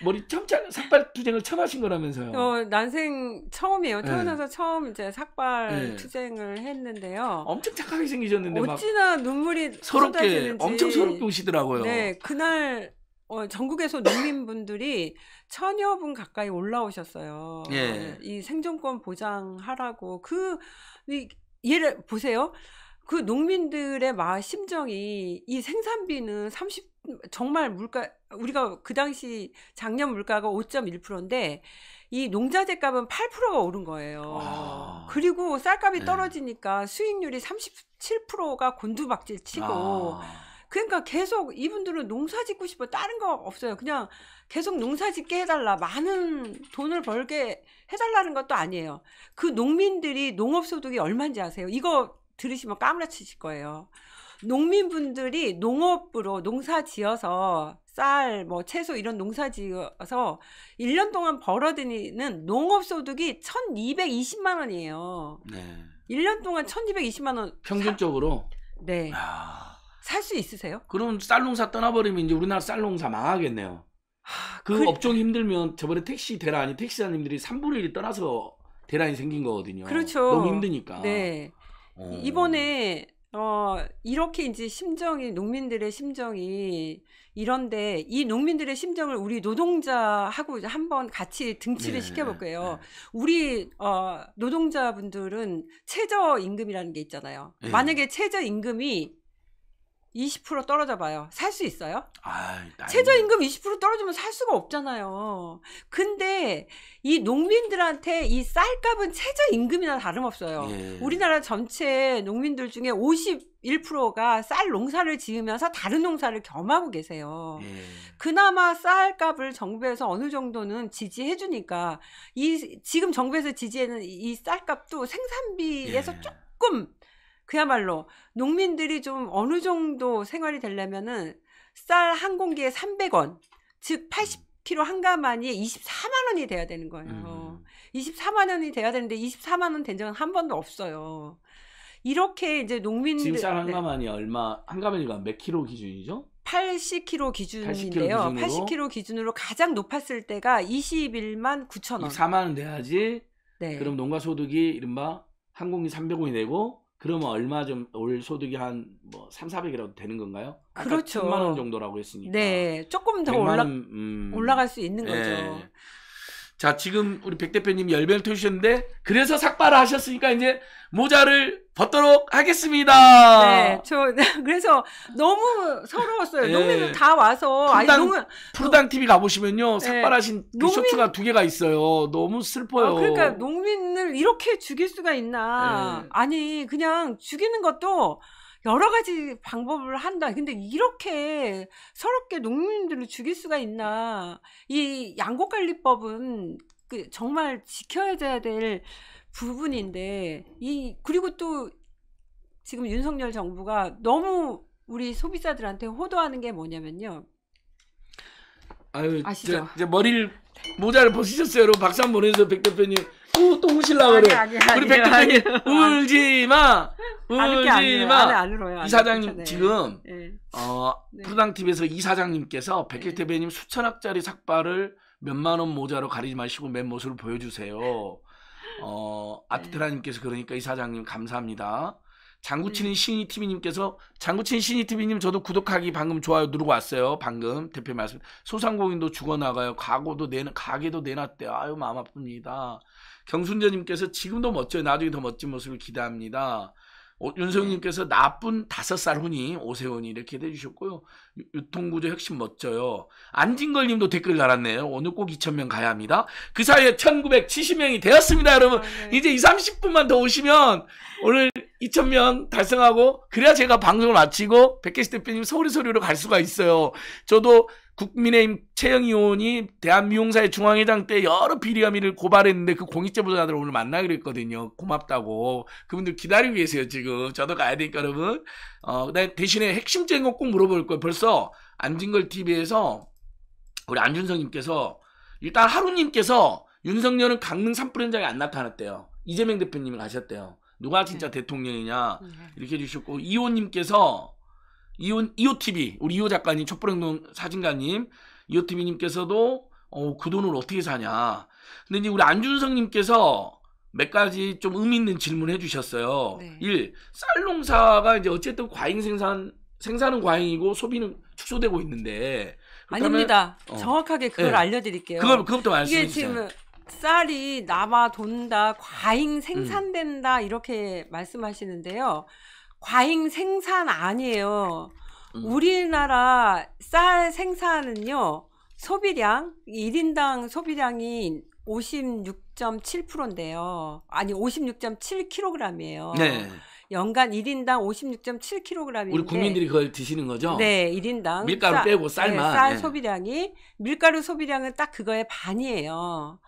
머리 처음 짜, 삭발 투쟁을 처음 하신 거라면서요. 어, 난생 처음이에요. 예. 태어나서 네. 처음 이제 삭발 네. 투쟁을 했는데요. 엄청 착하게 생기셨는데 어찌나 눈물이 서럽게 쏟아지는지. 엄청 서럽게 우시더라고요. 네, 그날 어, 전국에서 농민분들이 천여분 가까이 올라오셨어요. 예. 어, 이 생존권 보장하라고 그 이, 예를 보세요. 그 농민들의 마 심정이 이 생산비는 30 정말 물가 우리가 그 당시 작년 물가가 5.1%인데 이 농자재 값은 8%가 오른 거예요. 아. 그리고 쌀값이 네. 떨어지니까 수익률이 37%가 곤두박질 치고 아. 그러니까 계속 이분들은 농사 짓고 싶어 다른 거 없어요. 그냥 계속 농사 짓게 해달라. 많은 돈을 벌게 해달라는 것도 아니에요. 그 농민들이 농업소득이 얼마인지 아세요? 이거 들으시면 까무러치실 거예요. 농민분들이 농업으로 농사 지어서 쌀, 뭐 채소 이런 농사 지어서 1년 동안 벌어들이는 농업 소득이 1,220만 원이에요. 네. 1년 동안 1,220만 원 평균적으로 사... 네. 아... 살수 있으세요? 그럼 쌀 농사 떠나버리면 이제 우리나라 쌀 농사 망하겠네요. 하... 그그업종 힘들면 저번에 택시 대란이 택시사님들이 3분의 1이 떠나서 대란이 생긴 거거든요. 그렇죠. 너무 힘드니까. 네. 이번에 어, 어 이렇게 이제 심정이, 농민들의 심정이 이런데 이 농민들의 심정을 우리 노동자하고 한번 같이 등치를 네, 시켜볼게요. 네. 우리, 어, 노동자분들은 최저임금이라는 게 있잖아요. 네. 만약에 최저임금이 20% 떨어져 봐요. 살 수 있어요? 아 난... 최저임금 20% 떨어지면 살 수가 없잖아요. 근데 이 농민들한테 이 쌀값은 최저임금이나 다름없어요. 예. 우리나라 전체 농민들 중에 51%가 쌀 농사를 지으면서 다른 농사를 겸하고 계세요. 예. 그나마 쌀값을 정부에서 어느 정도는 지지해 주니까 이 지금 정부에서 지지하는 이 쌀값도 생산비에서 예. 조금 그야말로 농민들이 좀 어느 정도 생활이 되려면은 쌀 한 공기에 300원, 즉 80kg 한 가마니에 24만 원이 돼야 되는 거예요. 음. 24만 원이 돼야 되는데 24만 원 된 적은 한 번도 없어요. 이렇게 이제 농민들 지금 쌀한 가마니 네. 얼마 한 가마니가 몇 킬로 기준이죠? 80kg 기준인데요. 80kg 기준으로? 80kg 기준으로 가장 높았을 때가 21만 9천 원. 4만 원 돼야지. 네. 그럼 농가 소득이 이른바 한 공기 300원이 되고 그러면 얼마 좀 올 소득이 한 뭐 3, 400이라도 되는 건가요? 그렇죠. 10만 원 정도라고 했으니까. 네. 조금 더 올라 음, 올라갈 수 있는 네. 거죠. 예. 자, 지금 우리 백대표님 열변을 터주셨는데 그래서 삭발을 하셨으니까 이제 모자를 벗도록 하겠습니다. 네, 저 그래서 너무 서러웠어요. 네. 농민들 다 와서 푸당 아니 농은 푸르당 TV 가보시면요 네. 삭발하신 그 농민, 셔츠가 두 개가 있어요. 너무 슬퍼요. 아, 그러니까 농민을 이렇게 죽일 수가 있나? 네. 아니 그냥 죽이는 것도 여러 가지 방법을 한다. 근데 이렇게 서럽게 농민들을 죽일 수가 있나. 이 양곡관리법은 그 정말 지켜야 될 부분인데, 이, 그리고 또 지금 윤석열 정부가 너무 우리 소비자들한테 호도하는 게 뭐냐면요. 아유, 아시죠? 저, 저 머리를 모자를 벗으셨어요, 여러분. 박수 한번 보내주세요, 백 대표님. 우, 또 우실라 그래. 아니, 아니, 우리 백조장이 울지 마. 울지 마. 이사장님 그렇죠, 네. 지금 네. 어, 네. 푸당 TV에서 이사장님께서 네. 백일 대배님 수천억짜리 삭발을 몇만 원 모자로 가리지 마시고 맨 모습을 보여주세요. 어, 네. 아트라님께서 그러니까 이사장님 감사합니다. 장구치는 신이 TV님께서 장구치는 신이 TV님 저도 구독하기 방금 좋아요 누르고 왔어요. 방금 대표 말씀 소상공인도 죽어나가요. 가고도내는 가게도 내놨대. 아유 마음 아픕니다. 경순재님께서 지금도 멋져요. 나중에 더 멋진 모습을 기대합니다. 어, 윤성님께서 네. 나쁜 다섯 살 훈이 오세훈이 이렇게 해주셨고요. 유통구조 혁신 멋져요. 안진걸님도 댓글 달았네요. 오늘 꼭 2,000명 가야 합니다. 그 사이에 1,970명이 되었습니다, 여러분. 네, 네. 이제 2, 30분만 더 오시면 오늘 2,000명 달성하고 그래야 제가 방송을 마치고 백혜시 대표님 소리소리로갈 수가 있어요. 저도 국민의힘 최영 의원이 대한미용사의 중앙회장 때 여러 비리 혐의를 고발했는데 그 공익제 보좌자들 오늘 만나기로 했거든요. 고맙다고. 그분들 기다리고 계세요, 지금. 저도 가야 되니까, 여러분. 어, 대신에 핵심적인 거 꼭 물어볼 거예요. 벌써 안진걸TV에서 우리 안준성님께서 일단 하루님께서 윤석열은 강릉 산불 현장에 안 나타났대요. 이재명 대표님이 가셨대요. 누가 진짜 네. 대통령이냐 네. 이렇게 해주셨고 이호님께서 이온 이오 TV 우리 이오 작가님 촛불행동 사진가님 이오 TV님께서도 어, 그 돈을 어떻게 사냐. 근데 이제 우리 안준성님께서 몇 가지 좀 의미 있는 질문 을 해주셨어요. 네. 1. 쌀농사가 이제 어쨌든 과잉 생산 생산은 과잉이고 소비는 축소되고 있는데 아닙니다. 어. 정확하게 그걸 네. 알려드릴게요. 그걸 그것도 말씀해 주세요. 지금 쌀이 남아 돈다, 과잉 음. 생산된다 음. 이렇게 말씀하시는데요. 과잉 생산 아니에요. 음. 우리나라 쌀 생산은요, 소비량, 1인당 소비량이 56.7%인데요. 아니, 56.7kg이에요. 네. 연간 1인당 56.7kg인데 우리 국민들이 그걸 드시는 거죠? 네, 1인당 밀가루 쌀, 빼고 쌀만 네, 쌀 네. 소비량이 밀가루 소비량은 딱 그거의 반이에요.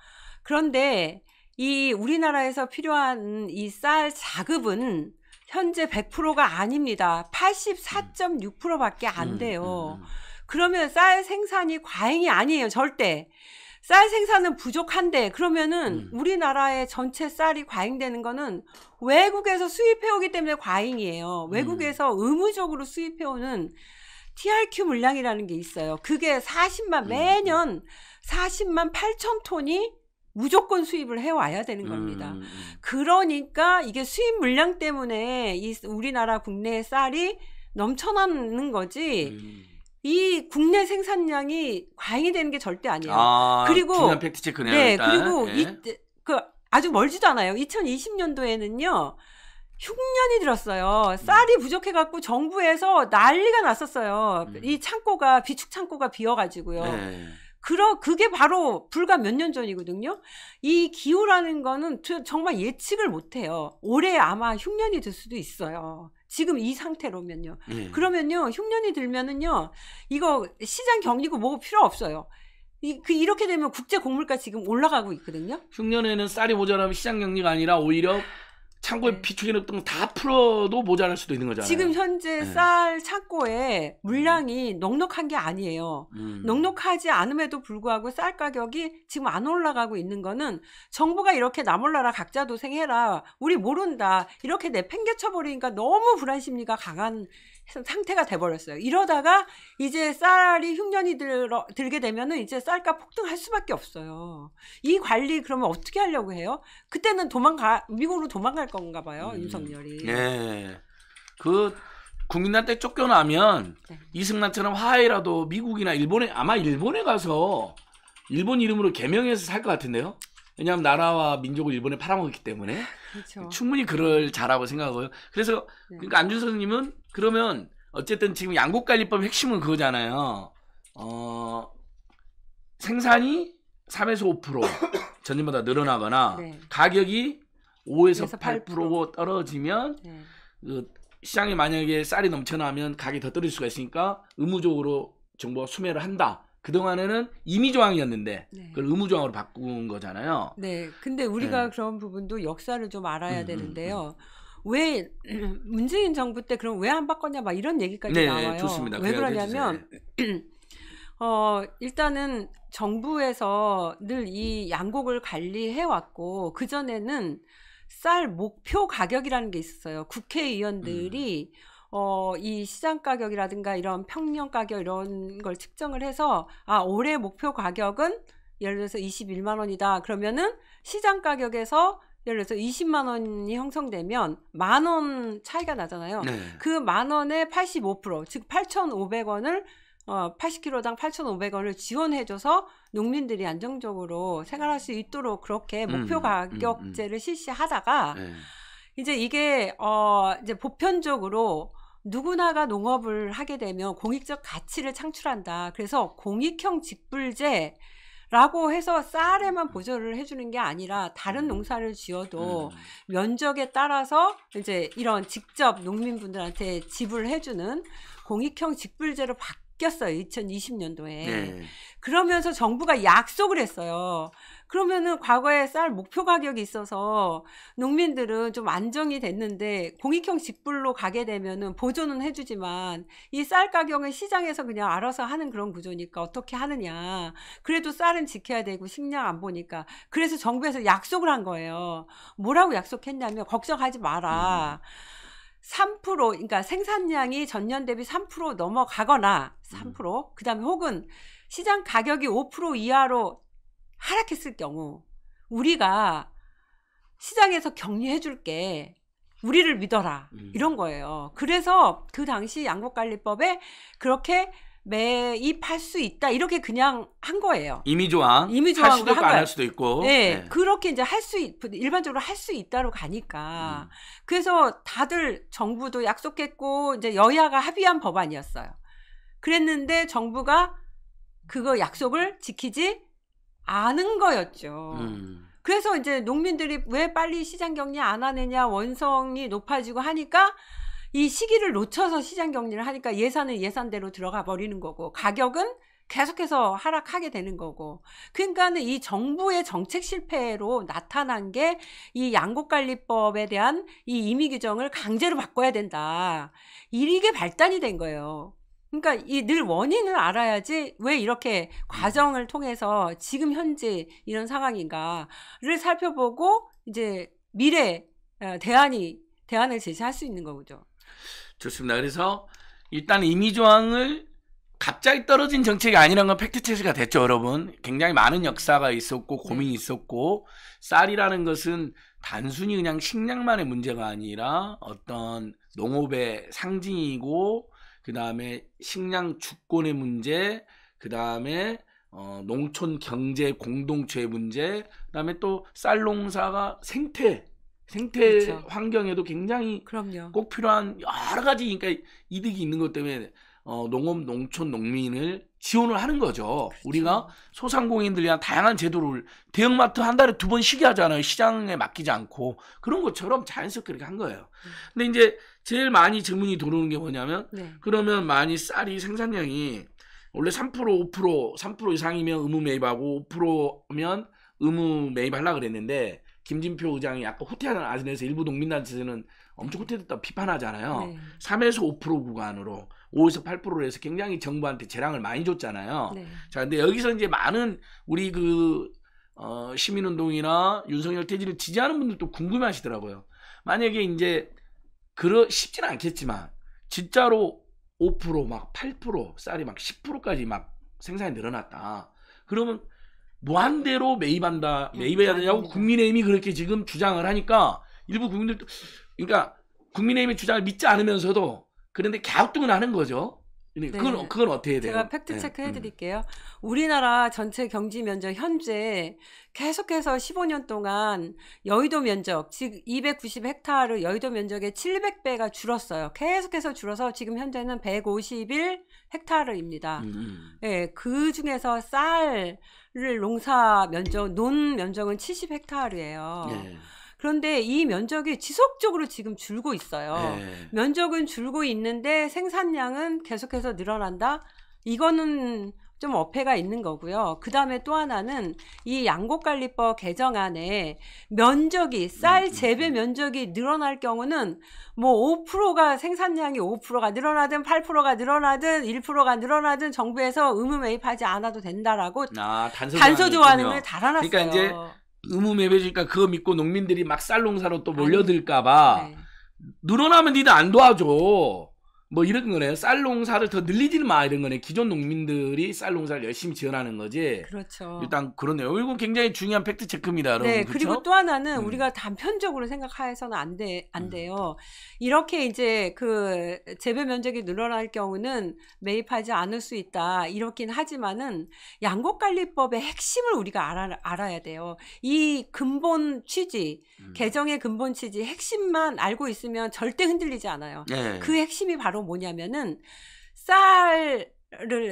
그런데 이 우리나라에서 필요한 이 쌀 자급은 현재 100%가 아닙니다. 84.6%밖에 안 음, 돼요. 음, 음, 그러면 쌀 생산이 과잉이 아니에요. 절대. 쌀 생산은 부족한데 그러면은 우리나라의 전체 쌀이 과잉되는 거는 외국에서 수입해 오기 때문에 과잉이에요. 외국에서 의무적으로 수입해 오는 TRQ 물량이라는 게 있어요. 그게 40만 매년 40만 8천 톤이 무조건 수입을 해와야 되는 음, 겁니다. 음, 음, 그러니까 이게 수입 물량 때문에 이 우리나라 국내 쌀이 넘쳐나는 거지. 음. 이 국내 생산량이 과잉이 되는 게 절대 아니에요. 아, 그리고 팩트체크네요, 네, 일단. 그리고 네. 예. 이그 아주 멀지도 않아요. 2020년도에는요. 흉년이 들었어요. 쌀이 부족해갖고 정부에서 난리가 났었어요. 이 창고가 비축 창고가 비어가지고요. 네. 그러 그게 바로 불과 몇 년 전이거든요. 이 기후라는 거는 정말 예측을 못 해요. 올해 아마 흉년이 될 수도 있어요. 지금 이 상태로면요. 음. 그러면요, 흉년이 들면은요, 이거 시장 격리고 뭐 필요 없어요. 이, 그 이렇게 되면 국제 곡물가 지금 올라가고 있거든요. 흉년에는 쌀이 모자라면 시장 격리가 아니라 오히려 창고에 네. 비축해놨던 다 풀어도 모자랄 수도 있는 거잖아요. 지금 현재 네. 쌀 창고에 음. 물량이 넉넉한 게 아니에요. 음. 넉넉하지 않음에도 불구하고 쌀 가격이 지금 안 올라가고 있는 거는 정부가 이렇게 나몰라라 각자 도생해라 우리 모른다 이렇게 내팽개쳐 버리니까 너무 불안 심리가 강한 상태가 돼버렸어요. 이러다가 이제 쌀이 흉년이 들어, 들게 되면은 이제 쌀값 폭등할 수밖에 없어요. 이 관리 그러면 어떻게 하려고 해요? 그때는 도망가 미국으로 도망갈 건가 봐요 음. 윤석열이. 네. 그 국민한테 쫓겨나면 네. 이승만처럼 하이라도 미국이나 일본에 아마 일본에 가서 일본 이름으로 개명해서 살 것 같은데요. 왜냐하면 나라와 민족을 일본에 팔아먹었기 때문에 그렇죠. 충분히 그럴 자라고 생각하고요. 그래서 네. 그러니까 안준수 선생님은 그러면 어쨌든 지금 양곡관리법 핵심은 그거잖아요. 어, 생산이 3에서 5% 전년보다 늘어나거나 네. 가격이 5에서 8%로 떨어지면 네. 그 시장에 만약에 쌀이 넘쳐나면 가격이 더 떨어질 수가 있으니까 의무적으로 정부가 수매를 한다. 그동안에는 임의 조항이었는데 네. 그걸 의무 조항으로 바꾼 거잖아요. 네. 근데 우리가 네. 그런 부분도 역사를 좀 알아야 음, 음 되는데요. 음, 음. 왜 문재인 정부 때 그럼 왜 안 바꿨냐 막 이런 얘기까지 네, 나와요. 좋습니다. 왜 그 그러냐면 어, 일단은 정부에서 늘 이 양곡을 관리해 왔고 그 전에는 쌀 목표 가격이라는 게 있었어요. 국회의원들이 음. 어, 이 시장 가격이라든가 이런 평년 가격 이런 걸 측정을 해서 아 올해 목표 가격은 예를 들어서 21만 원이다. 그러면은 시장 가격에서 예를 들어서 20만 원이 형성되면 만 원 차이가 나잖아요. 네. 그만 원의 85%, 즉 8,500원을 어, 80kg당 8,500원을 지원해줘서 농민들이 안정적으로 생활할 수 있도록 그렇게 음, 목표 가격제를 음, 음. 음. 실시하다가 네. 이제 이게 어 이제 보편적으로 누구나가 농업을 하게 되면 공익적 가치를 창출한다. 그래서 공익형 직불제 라고 해서 쌀에만 보조를 해주는 게 아니라 다른 음. 농사를 지어도 음. 면적에 따라서 이제 이런 직접 농민분들한테 지불해주는 공익형 직불제로 바뀌었어요. 2020년도에. 네. 그러면서 정부가 약속을 했어요. 그러면은 과거에 쌀 목표 가격이 있어서 농민들은 좀 안정이 됐는데 공익형 직불로 가게 되면은 보조는 해주지만 이 쌀 가격은 시장에서 그냥 알아서 하는 그런 구조니까 어떻게 하느냐. 그래도 쌀은 지켜야 되고 식량 안 보니까. 그래서 정부에서 약속을 한 거예요. 뭐라고 약속했냐면 걱정하지 마라. 음. 3% 그러니까 생산량이 전년 대비 3% 넘어가거나 3%그 다음에 혹은 시장 가격이 5% 이하로 하락했을 경우 우리가 시장에서 격리해 줄게 우리를 믿어라 음. 이런 거예요. 그래서 그 당시 양곡관리법에 그렇게 매입할 수 있다 이렇게 그냥 한 거예요. 이미 조항, 이미 조항으로 안할 수도 있고, 네, 네. 그렇게 이제 할 수 일반적으로 할 수 있다로 가니까 음. 그래서 다들 정부도 약속했고 이제 여야가 합의한 법안이었어요. 그랬는데 정부가 그거 약속을 지키지 아는 거였죠. 음. 그래서 이제 농민들이 왜 빨리 시장 격리 안 하느냐 원성이 높아지고 하니까 이 시기를 놓쳐서 시장 격리를 하니까 예산은 예산대로 들어가 버리는 거고 가격은 계속해서 하락하게 되는 거고. 그러니까는 이 정부의 정책 실패로 나타난 게 이 양곡관리법에 대한 이 임의 규정을 강제로 바꿔야 된다. 이게 발단이 된 거예요. 그러니까 이 늘 원인을 알아야지 왜 이렇게 과정을 통해서 지금 현재 이런 상황인가를 살펴보고 이제 미래 어, 대안이 대안을 제시할 수 있는 거죠. 좋습니다. 그래서 일단 이미 조항을 갑자기 떨어진 정책이 아니라는 건 팩트 체크가 됐죠, 여러분. 굉장히 많은 역사가 있었고 고민이 네. 있었고 쌀이라는 것은 단순히 그냥 식량만의 문제가 아니라 어떤 농업의 상징이고 그 다음에 식량 주권의 문제, 그 다음에 어, 농촌 경제 공동체 문제, 그 다음에 또 쌀 농사가 생태, 생태 그렇죠. 환경에도 굉장히 그럼요. 꼭 필요한 여러 가지 그러니까 이득이 있는 것 때문에 어, 농업, 농촌, 농민을 지원을 하는 거죠. 그렇죠. 우리가 소상공인들 이나 다양한 제도를 대형마트 한 달에 두 번 쉬게 하잖아요. 시장에 맡기지 않고 그런 것처럼 자연스럽게 그렇게 한 거예요. 음. 근데 이제 제일 많이 질문이 들어오는 게 뭐냐면 네. 그러면 많이 쌀이 생산량이 원래 3% 5% 3% 이상이면 의무 매입하고 5%면 의무 매입하려 그랬는데 김진표 의장이 약간 후퇴하는 아진에서 일부 농민단체에서는 엄청 후퇴됐다고 비판하잖아요. 네. 3에서 5% 구간으로 5에서 8%로 해서 굉장히 정부한테 재량을 많이 줬잖아요. 네. 자, 근데 여기서 이제 많은 우리 그 어, 시민운동이나 윤석열 퇴진을 지지하는 분들도 궁금해하시더라고요. 만약에 이제 그러 쉽진 않겠지만 진짜로 5%막 8% 쌀이 막 10%까지 막 생산이 늘어났다. 그러면 무한대로 매입한다 예, 매입해야 되냐고 국민의힘이 그렇게 지금 주장을 하니까 일부 국민들도 그러니까 국민의힘의 주장을 믿지 않으면서도 그런데 갸우뚱은 하는 거죠. 네. 그건 그건 어떻게 돼요? 제가 팩트 네. 체크 네. 해드릴게요. 음. 우리나라 전체 경지 면적 현재 계속해서 15년 동안 여의도 면적 즉 290헥타르 여의도 면적의 700배가 줄었어요. 계속해서 줄어서 지금 현재는 151 헥타르입니다. 음, 음. 네, 그 중에서 쌀을 농사 면적 논 면적은 70 헥타르예요. 네. 그런데 이 면적이 지속적으로 지금 줄고 있어요. 네. 면적은 줄고 있는데 생산량은 계속해서 늘어난다. 이거는 좀 어폐가 있는 거고요. 그 다음에 또 하나는 이 양곡관리법 개정안에 면적이, 쌀 음, 음, 재배 음. 면적이 늘어날 경우는 뭐 5%가 생산량이 5%가 늘어나든 8%가 늘어나든 1%가 늘어나든 정부에서 의무 매입하지 않아도 된다라고 아, 단서, 단서 조항을 달아놨어요. 그러니까 이제 의무매매니까 그거 믿고 농민들이 막 쌀농사로 또 몰려들까봐 네. 늘어나면 니들 안 도와줘. 뭐 이런 거네요. 쌀 농사를 더 늘리지 마 이런 거네. 기존 농민들이 쌀 농사를 열심히 지원하는 거지. 그렇죠. 일단 그러네요. 이거 굉장히 중요한 팩트 체크입니다, 여러분. 네, 그렇죠? 그리고 또 하나는 음. 우리가 단편적으로 생각해서는 안 돼, 안 음. 돼요. 음. 이렇게 이제 그 재배 면적이 늘어날 경우는 매입하지 않을 수 있다. 이렇긴 하지만은 양곡관리법의 핵심을 우리가 알아, 알아야 돼요. 이 근본 취지, 음. 개정의 근본 취지 핵심만 알고 있으면 절대 흔들리지 않아요. 네. 그 핵심이 바로 바로 뭐냐면은 쌀을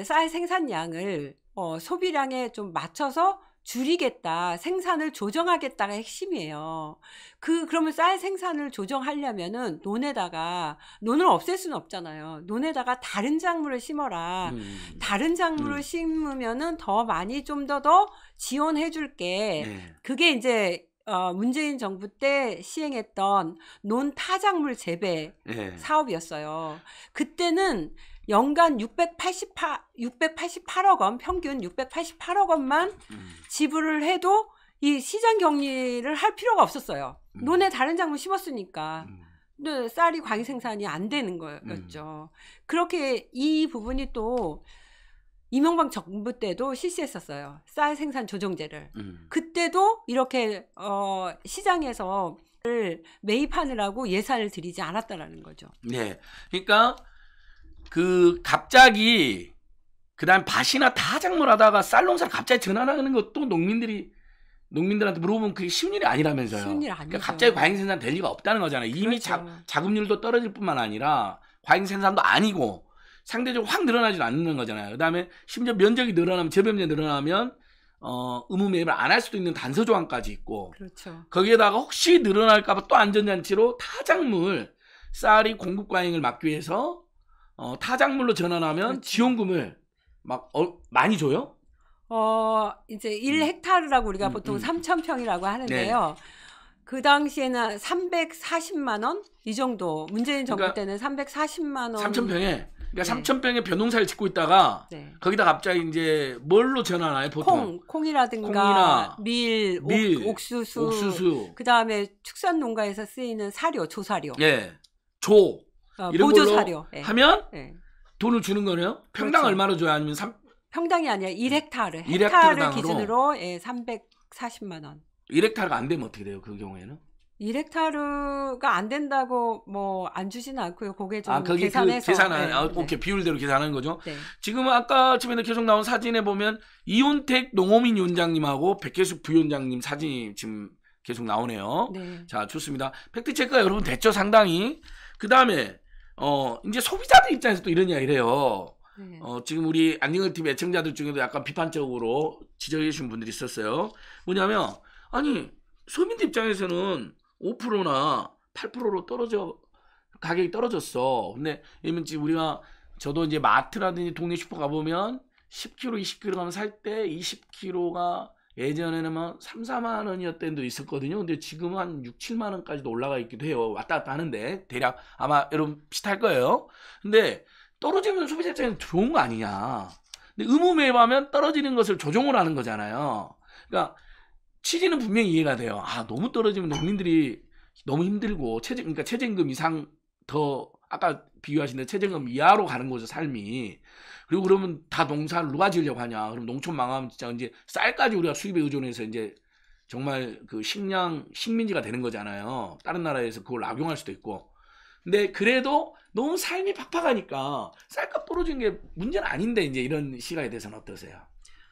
쌀 생산량을 어, 소비량에 좀 맞춰서 줄이겠다, 생산을 조정하겠다는 핵심이에요. 그 그러면 쌀 생산을 조정하려면은 논에다가 논을 없앨 수는 없잖아요. 논에다가 다른 작물을 심어라. 음, 음, 음. 다른 작물을 음. 심으면은 더 많이 좀 더더 더 지원해줄게. 네. 그게 이제 어, 문재인 정부 때 시행했던 논 타작물 재배 네. 사업이었어요. 그때는 연간 688, 688억 원, 평균 688억 원만 음. 지불을 해도 이 시장 격리를 할 필요가 없었어요. 음. 논에 다른 작물 심었으니까. 음. 쌀이 과잉 생산이 안 되는 거였죠. 음. 그렇게 이 부분이 또 이명박 정부 때도 실시했었어요. 쌀 생산 조정제를. 음. 그때도 이렇게 어 시장에서 매입하느라고 예산을 들이지 않았다라는 거죠. 네. 그러니까 그 갑자기 그다음 밭이나 다 작물하다가 쌀 농사를 갑자기 전환하는 것도 농민들이 농민들한테 물어보면 그게 쉬운 일이 아니라면서요. 쉬운 일 아니죠. 그러니까 갑자기 과잉 생산 될 리가 없다는 거잖아요. 이미 그렇죠. 자, 자금률도 떨어질 뿐만 아니라 과잉 생산도 아니고 상대적으로 확 늘어나진 않는 거잖아요. 그 다음에 심지어 면적이 늘어나면, 재변면이 늘어나면, 어, 의무 매입을 안 할 수도 있는 단서 조항까지 있고. 그렇죠. 거기에다가 혹시 늘어날까봐 또 안전장치로 타작물, 쌀이 공급 과잉을 막기 위해서, 어, 타작물로 전환하면 그렇죠. 지원금을 막, 어, 많이 줘요? 어, 이제 1헥타르라고 음. 우리가 음, 보통 음. 3 0평이라고 하는데요. 네. 그 당시에는 340만 원 이 정도 문재인 정부 그러니까 때는 340만 원 3천 평에 그러니까 네. 삼천병의 벼농사를 짓고 있다가 네. 거기다 갑자기 이제 뭘로 전환하요 나 보통? 콩, 콩이라든가 콩이나 밀, 밀 옥, 수수 옥수수. 그다음에 축산 농가에서 쓰이는 사료, 조사료. 예. 조. 어, 이런 보조 걸로 사료. 예. 하면 예. 돈을 주는 거네요. 평당 그렇죠. 얼마로 줘요? 아니면 3 평당이 아니라 1헥타르. 음. 1헥타르 기준으로 예, 340만 원. 1헥타르가 안 되면 어떻게 돼요? 그 경우에는? 2렉타르가 안 된다고 뭐 안주진 않고요. 그게 아, 좀 아, 그게 계산해서 그 계산한 네, 아, 네. 오케이 네. 비율대로 계산하는 거죠. 네. 지금 아까 처 지금 계속 나온 사진에 보면 이온택 농어민 위원장님하고 백계숙 부위원장님 사진이 지금 계속 나오네요. 네. 자 좋습니다. 팩트 체크가 여러분 됐죠 상당히. 그 다음에 어 이제 소비자들 입장에서 또 이런 이야기를 요 네. 어, 지금 우리 안녕을 TV 애청자들 중에도 약간 비판적으로 지적해 주신 분들이 있었어요. 뭐냐면, 아니, 소민들 입장에서는 5%나 8%로 떨어져 가격이 떨어졌어. 근데 이면 지금 우리가 저도 이제 마트라든지 동네 슈퍼 가보면 10kg, 20kg 가면 살 때 20kg가 예전에는 한 3, 4만 원이었던 데도 있었거든요. 근데 지금 한 6, 7만 원까지도 올라가 있기도 해요. 왔다 갔다 하는데 대략 아마 여러분 비슷할 거예요. 근데 떨어지면 소비자 입장에서 좋은 거 아니냐. 근데 의무 매입하면 떨어지는 것을 조정을 하는 거잖아요. 그러니까 취지는 분명히 이해가 돼요. 아 너무 떨어지면 농민들이 너무 힘들고 최저 그러니까 최저임금 이상 더 아까 비유하신 대로 최저임금 이하로 가는 거죠 삶이. 그리고 그러면 다 농사를 누가 지으려고 하냐? 그럼 농촌 망하면 진짜 이제 쌀까지 우리가 수입에 의존해서 이제 정말 그 식량 식민지가 되는 거잖아요. 다른 나라에서 그걸 악용할 수도 있고. 근데 그래도 너무 삶이 팍팍하니까 쌀값 떨어진 게 문제는 아닌데 이제 이런 시각에 대해서는 어떠세요?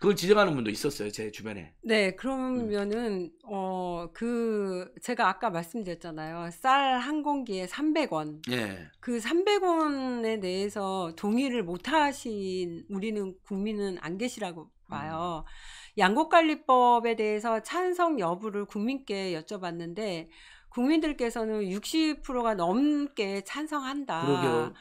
그걸 지적하는 분도 있었어요 제 주변에. 네 음. 그러면은 음. 어, 어그 제가 아까 말씀드렸잖아요 쌀 한 공기에 300원. 예. 그 300원에 대해서 동의를 못하신 우리는 국민은 안 계시라고 봐요. 음. 양곡관리법에 대해서 찬성 여부를 국민께 여쭤봤는데 국민들께서는 60%가 넘게 찬성한다라고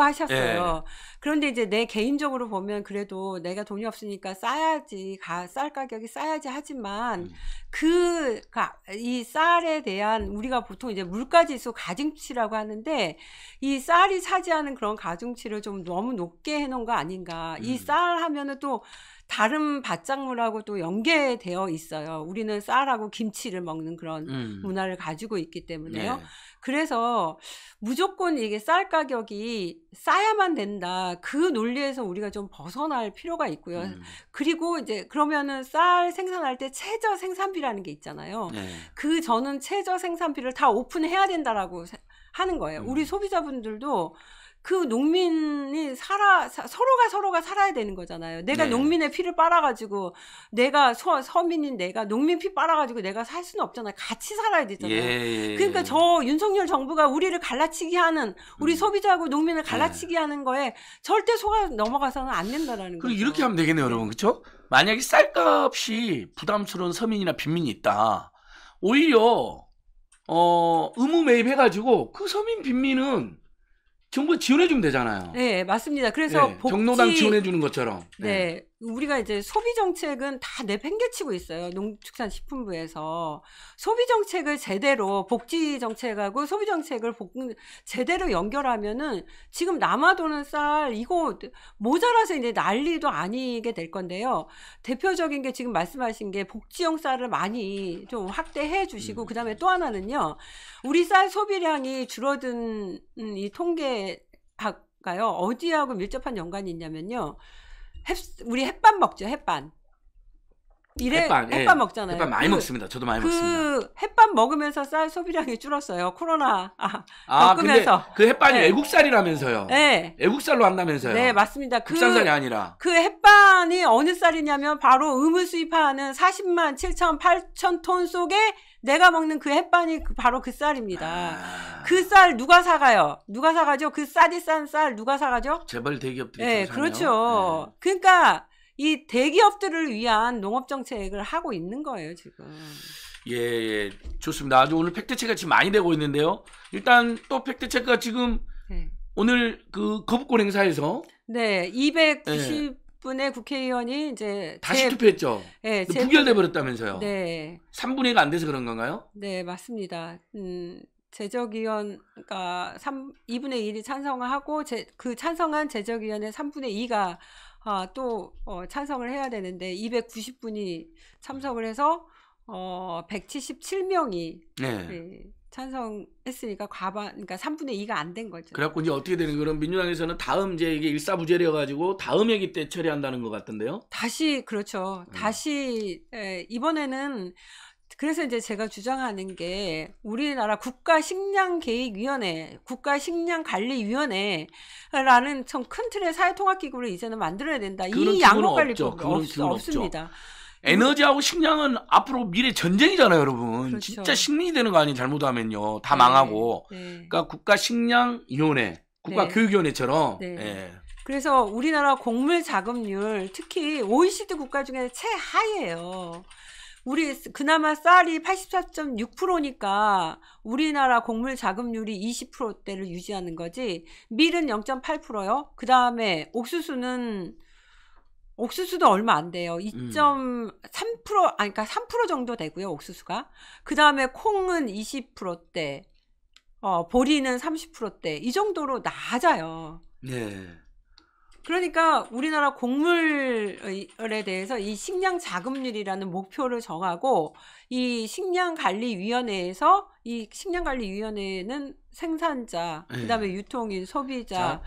하셨어요. 예. 그런데 이제 내 개인적으로 보면 그래도 내가 돈이 없으니까 싸야지 가, 쌀 가격이 싸야지 하지만 음. 그이 쌀에 대한 우리가 보통 이제 물가지수 가중치라고 하는데 이 쌀이 차지하는 그런 가중치를 좀 너무 높게 해놓은 거 아닌가? 음. 이쌀 하면은 또 다른 바짝물하고 또 연계되어 있어요. 우리는 쌀하고 김치를 먹는 그런 음. 문화를 가지고 있기 때문에요. 네. 그래서 무조건 이게 쌀 가격이 싸야만 된다. 그 논리에서 우리가 좀 벗어날 필요가 있고요. 음. 그리고 이제 그러면은 쌀 생산할 때 최저 생산비라는 게 있잖아요. 네. 그 저는 최저 생산비를 다 오픈해야 된다라고 하는 거예요. 음. 우리 소비자분들도 그 농민이 살아 사, 서로가 서로가 살아야 되는 거잖아요. 내가 네. 농민의 피를 빨아가지고 내가 서, 서민인 내가 농민 피 빨아가지고 내가 살 수는 없잖아요. 같이 살아야 되잖아요. 예. 예, 예. 그러니까 저 윤석열 정부가 우리를 갈라치기 하는 우리 음. 소비자하고 농민을 갈라치기 네. 하는 거에 절대 속아 넘어가서는 안 된다라는 거죠. 이렇게 하면 되겠네요, 네. 여러분. 그렇죠? 만약에 쌀값이 부담스러운 서민이나 빈민이 있다. 오히려 어 의무 매입해가지고 그 서민 빈민은 정부가 지원해 주면 되잖아요. 네, 맞습니다. 그래서 네, 복지... 정로당 지원해 주는 것처럼. 네. 네. 우리가 이제 소비 정책은 다 내팽개치고 있어요. 농축산식품부에서 소비 정책을 제대로 복지 정책하고 소비 정책을 복, 제대로 연결하면은 지금 남아도는 쌀 이거 모자라서 이제 난리도 아니게 될 건데요. 대표적인 게 지금 말씀하신 게복지형 쌀을 많이 좀 확대해 주시고 음. 그다음에 또 하나는요. 우리 쌀 소비량이 줄어든 음, 이 통계 가요 어디하고 밀접한 연관이 있냐면요. 햇, 우리 햇반 먹죠, 햇반. 이래 햇반, 햇반 예. 먹잖아요. 햇반 많이 그, 먹습니다. 저도 많이 그 먹습니다. 햇반 먹으면서 쌀 소비량이 줄었어요. 코로나 아, 아 겪으면서. 근데 그 햇반이 네. 애국쌀이라면서요. 네. 애국쌀로 한다면서요. 네, 맞습니다. 그, 국산쌀이 아니라. 그 햇반이 어느 쌀이냐면 바로 의무 수입하는 40만 7천 8천 톤 속에 내가 먹는 그 햇반이 그 바로 그 쌀입니다. 아... 그쌀 누가 사가요? 누가 사가죠? 그 쌀이 싼쌀 누가 사가죠? 재벌 대기업들이 네, 그렇죠. 네. 그러니까 이 대기업들을 위한 농업 정책을 하고 있는 거예요 지금. 예, 예, 좋습니다. 아주 오늘 팩트 체크가 지금 많이 되고 있는데요. 일단 또 팩트 체크가 지금 네. 오늘 그 거북권 행사에서 네, 290 예. 분의 국회의원이 이제 다시 제, 투표했죠. 네, 제, 부결돼 버렸다면서요. 네. 3분의 가안 돼서 그런 건가요? 네, 맞습니다. 음, 재적위원가3 2분의 1이 찬성을 하고 제, 그 찬성한 재적위원의 3분의 2가 아, 또 어, 찬성을 해야 되는데 290분이 참석을 해서 어, 177명이 네. 네. 찬성했으니까 과반 그러니까 3분의 2가 안 된 거죠. 그래갖고 이제 어떻게 되는 거예요? 민주당에서는 다음 이제 이게 일사부재려 가지고 다음 얘기 때 처리한다는 것같은데요 다시 그렇죠. 음. 다시 에, 예, 이번에는 그래서 이제 제가 주장하는 게 우리나라 국가식량계획위원회, 국가식량관리위원회라는 참큰 틀의 사회통합기구를 이제는 만들어야 된다. 이 양곡관리법 없, 없습니다. 없죠. 에너지하고 식량은 앞으로 미래 전쟁이잖아요, 여러분. 그렇죠. 진짜 식민이 되는 거 아니에요, 잘못하면요. 다 네. 망하고. 네. 그러니까 국가식량위원회, 국가교육위원회처럼. 네. 네. 예. 그래서 우리나라 곡물 자급률 특히 OECD 국가 중에 최하예요. 우리 그나마 쌀이 84.6%니까 우리나라 곡물 자급률이 20%대를 유지하는 거지 밀은 0.8%요. 그다음에 옥수수는 옥수수도 얼마 안 돼요. 2.3%아 음. 그러니까 3% 정도 되고요. 옥수수가. 그다음에 콩은 20%대. 어, 보리는 30%대. 이 정도로 낮아요. 네. 그러니까 우리나라 곡물에 대해서 이 식량 자금률이라는 목표를 정하고 이 식량관리위원회에서 이 식량관리위원회는 생산자, 네. 그다음에 유통인, 소비자, 자.